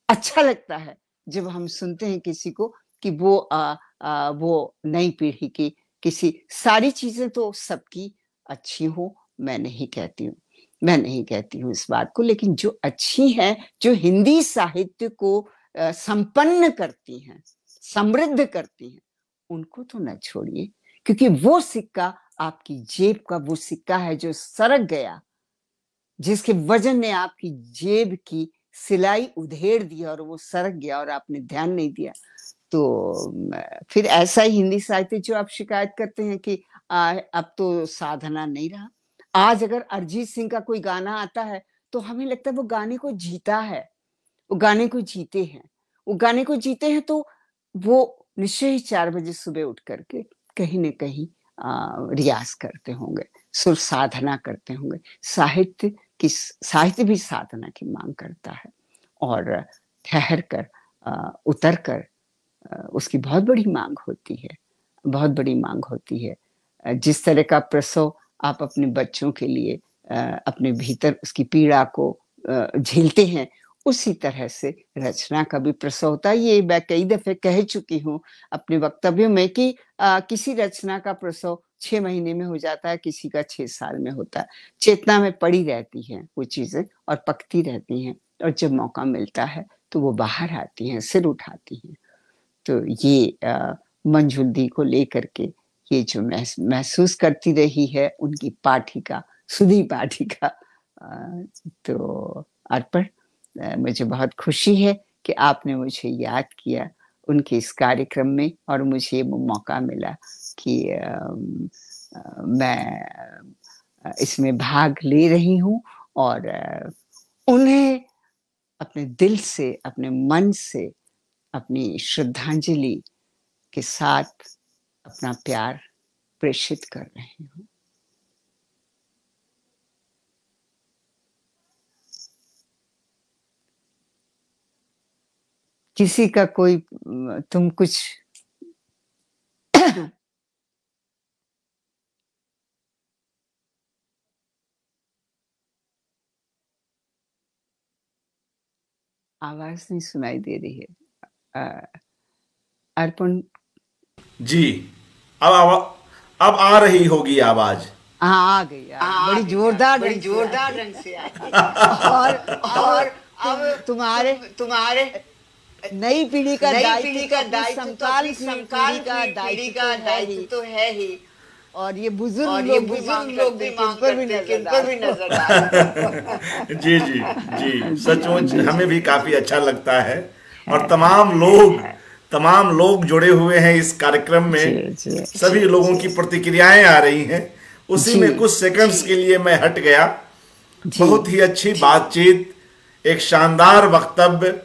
[SPEAKER 2] अच्छा लगता है जब हम सुनते हैं किसी को कि वो आ, आ, वो नई पीढ़ी की किसी सारी चीजें तो सबकी अच्छी हो मैं नहीं कहती हूँ मैं नहीं कहती हूँ इस बात को लेकिन जो अच्छी है जो हिंदी साहित्य को संपन्न करती हैं समृद्ध करती हैं उनको तो न छोड़िए क्योंकि वो सिक्का आपकी जेब का वो सिक्का है जो सरक गया जिसके वजन ने आपकी जेब की सिलाई उधेड़ दिया और वो सरक गया और आपने ध्यान नहीं दिया तो फिर ऐसा ही हिंदी साहित्य जो आप शिकायत करते हैं कि आ, अब तो साधना नहीं रहा आज अगर अरिजीत सिंह का कोई गाना आता है तो हमें लगता है वो गाने को जीता है वो गाने को जीते हैं वो गाने को जीते हैं तो वो निश्चय ही चार बजे सुबह उठ करके कहीं ना कहीं रियाज करते होंगे सुर साधना करते होंगे साहित्य कि साहित्य भी साधना की मांग करता है और ठहर कर उतर कर उसकी बहुत बड़ी मांग होती है बहुत बड़ी मांग होती है जिस तरह का प्रसव आप अपने बच्चों के लिए अपने भीतर उसकी पीड़ा को झेलते हैं उसी तरह से रचना का भी प्रसव होता है ये मैं कई दफे कह चुकी हूँ अपने वक्तव्यों में कि आ, किसी रचना का प्रसव छह महीने में हो जाता है किसी का छह साल में होता है चेतना में पड़ी रहती है वो चीज़ें और पकती रहती हैं और जब मौका मिलता है तो वो बाहर आती हैं सिर उठाती हैं तो ये मंजुल्दी को लेकर के ये जो महसूस करती रही है उनकी का सुधी का तो अर्पण मुझे बहुत खुशी है कि आपने मुझे याद किया उनके इस कार्यक्रम में और मुझे वो मौका मिला कि मैं इसमें भाग ले रही हूँ और उन्हें अपने दिल से अपने मन से अपनी श्रद्धांजलि के साथ अपना प्यार प्रेषित कर रहे हूँ किसी का कोई तुम कुछ आवाज नहीं सुनाई दे रही है
[SPEAKER 1] अर्पण जी अब आवा, अब आ रही होगी आवाज
[SPEAKER 2] हाँ आ गई बड़ी जोरदार बड़ी जोरदार ढंग से और और अब तुम्हारे तुम्हारे नई पीढ़ी का नई तो तो पीढ़ी का दायित्व समकाल समकाल का दायित्व तो है ही तो और ये बुजुर्ग और ये बुजुर्ग लोग भी मांग पर भी नजर
[SPEAKER 1] जी जी जी सचमुच हमें भी काफी अच्छा लगता है और तमाम लोग तमाम लोग जुड़े हुए हैं इस कार्यक्रम में सभी लोगों की प्रतिक्रियाएं आ रही हैं उसी में कुछ सेकंड्स के लिए मैं हट गया बहुत ही अच्छी बातचीत एक शानदार वक्तव्य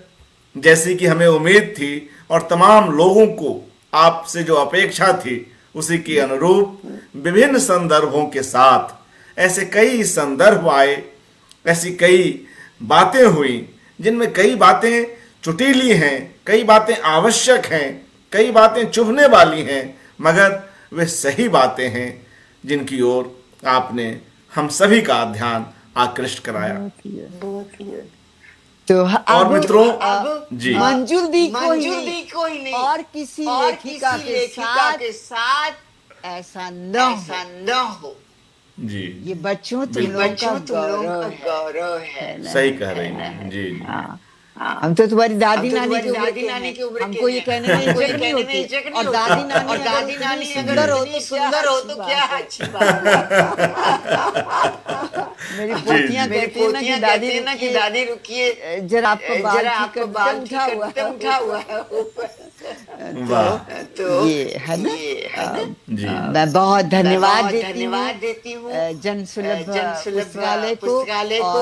[SPEAKER 1] जैसी कि हमें उम्मीद थी और तमाम लोगों को आपसे जो अपेक्षा थी उसी के अनुरूप विभिन्न संदर्भों के साथ ऐसे कई संदर्भ आए ऐसी कई बातें हुई जिनमें कई बातें चुटीली हैं कई बातें आवश्यक हैं कई बातें चुभने वाली हैं मगर वे सही बातें हैं जिनकी ओर आपने हम सभी का ध्यान आकृष्ट कराया तो और मित्रों जी मंजूर
[SPEAKER 2] दी मंजूर दी को ही नहीं और किसी और लेखिका किसी के, साथ, के साथ ऐसा न ऐसा न हो जी ये बच्चों तुम लोगों का गौरव है सही कह रहे हैं जी, हाँ हाँ। हम तो तुम्हारी दादी तो नानी की हाँ, दादी नानी की उम्र हमको ये कहने में इज्जत नहीं होती और दादी नानी और दादी नानी सुंदर हो तो, तो सुंदर हो तो क्या अच्छी बात मेरी पोतियां कहती है ना कि दादी ना कि दादी रुकिए जरा आपको बाल जरा आपको बाल उठा हुआ है उठा हुआ है तो, तो ये है ना जी मैं बहुत धन्यवाद धन्यवाद देती हूँ जन सुलभ पुस्तकालय को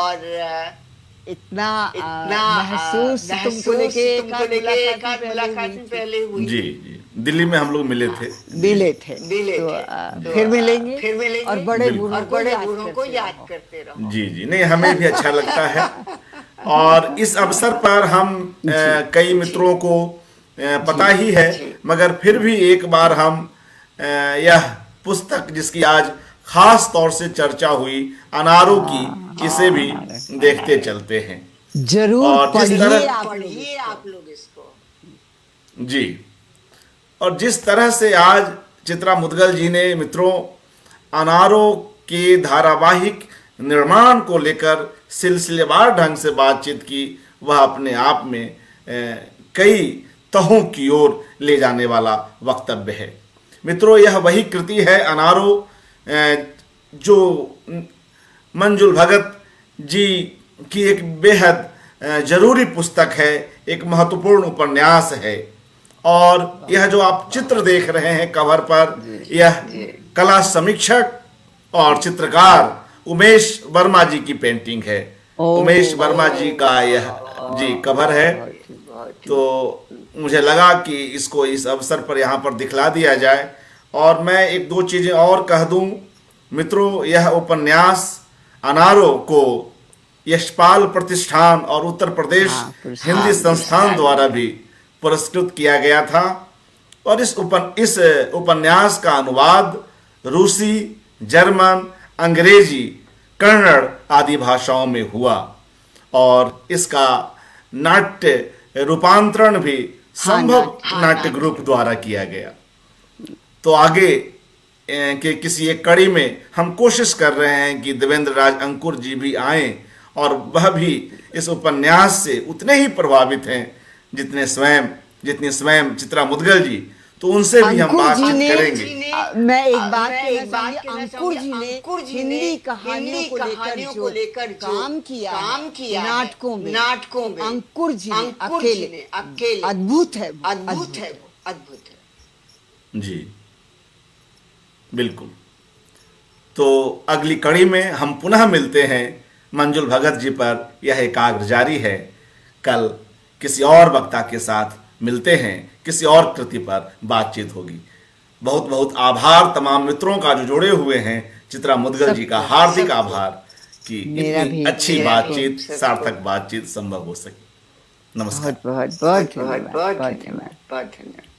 [SPEAKER 2] और इतना, इतना महसूस तुमको लेके मुलाकात पहले हुई
[SPEAKER 1] जी जी दिल्ली में हम लोग मिले थे मिले थे मिले तो,
[SPEAKER 2] तो फिर मिलेंगे फिर मिलेंगे और बड़े बूढ़ों बड़े बूढ़ों को याद
[SPEAKER 1] करते रहो जी जी नहीं हमें भी अच्छा लगता है और इस अवसर पर हम कई मित्रों को पता ही है मगर फिर भी एक बार हम यह पुस्तक जिसकी आज खास तौर से चर्चा हुई अनारों हाँ। की किसे भी हाँ, हाँ, हाँ। देखते चलते हैं जरूर और जिस तरह
[SPEAKER 2] आप, लोग इसको
[SPEAKER 1] जी और जिस तरह से आज चित्रा मुदगल जी ने मित्रों अनारों के धारावाहिक निर्माण को लेकर सिलसिलेवार ढंग से बातचीत की वह अपने आप में कई तहों की ओर ले जाने वाला वक्तव्य है मित्रों यह वही कृति है अनारो जो मंजुल भगत जी की एक बेहद ज़रूरी पुस्तक है एक महत्वपूर्ण उपन्यास है और यह जो आप चित्र देख रहे हैं कवर पर यह कला समीक्षक और चित्रकार उमेश वर्मा जी की पेंटिंग है उमेश वर्मा जी का यह जी कवर है तो मुझे लगा कि इसको इस अवसर पर यहाँ पर दिखला दिया जाए और मैं एक दो चीज़ें और कह दूँ मित्रों यह उपन्यास अनारो को यशपाल प्रतिष्ठान और उत्तर प्रदेश हाँ, हिंदी संस्थान द्वारा भी पुरस्कृत किया गया था और इस उपन इस उपन्यास का अनुवाद रूसी जर्मन अंग्रेजी कन्नड़ आदि भाषाओं में हुआ और इसका नाट्य रूपांतरण भी हाँ, संभव हाँ, नाट्य ग्रुप द्वारा किया गया तो आगे अं, के किसी एक कड़ी में हम कोशिश कर रहे हैं कि देवेंद्र राज अंकुर जी भी आए और वह भी इस उपन्यास से उतने ही प्रभावित हैं जितने स्वयं जितने स्वयं चित्रा मुदगल जी तो उनसे भी हम बातचीत करेंगे
[SPEAKER 2] आ, मैं एक बात एक बात अंकुर जी ने हिंदी कहानियों को लेकर को लेकर काम किया काम किया नाटकों में नाटकों में अंकुर जी अंकुर अकेले अकेले अद्भुत है अद्भुत है अद्भुत
[SPEAKER 1] है जी बिल्कुल तो अगली कड़ी में हम पुनः मिलते हैं मंजुल भगत जी पर यह एकाग्र जारी है कल किसी और वक्ता के साथ मिलते हैं किसी और कृति पर बातचीत होगी बहुत बहुत आभार तमाम मित्रों का जो जुड़े हुए हैं चित्रा मुदगल जी का हार्दिक आभार कि इतनी अच्छी बातचीत सार्थक बातचीत संभव हो सके
[SPEAKER 2] नमस्कार बहुत बहुत बहुत बहुत धन्यवाद
[SPEAKER 1] बहुत धन्यवाद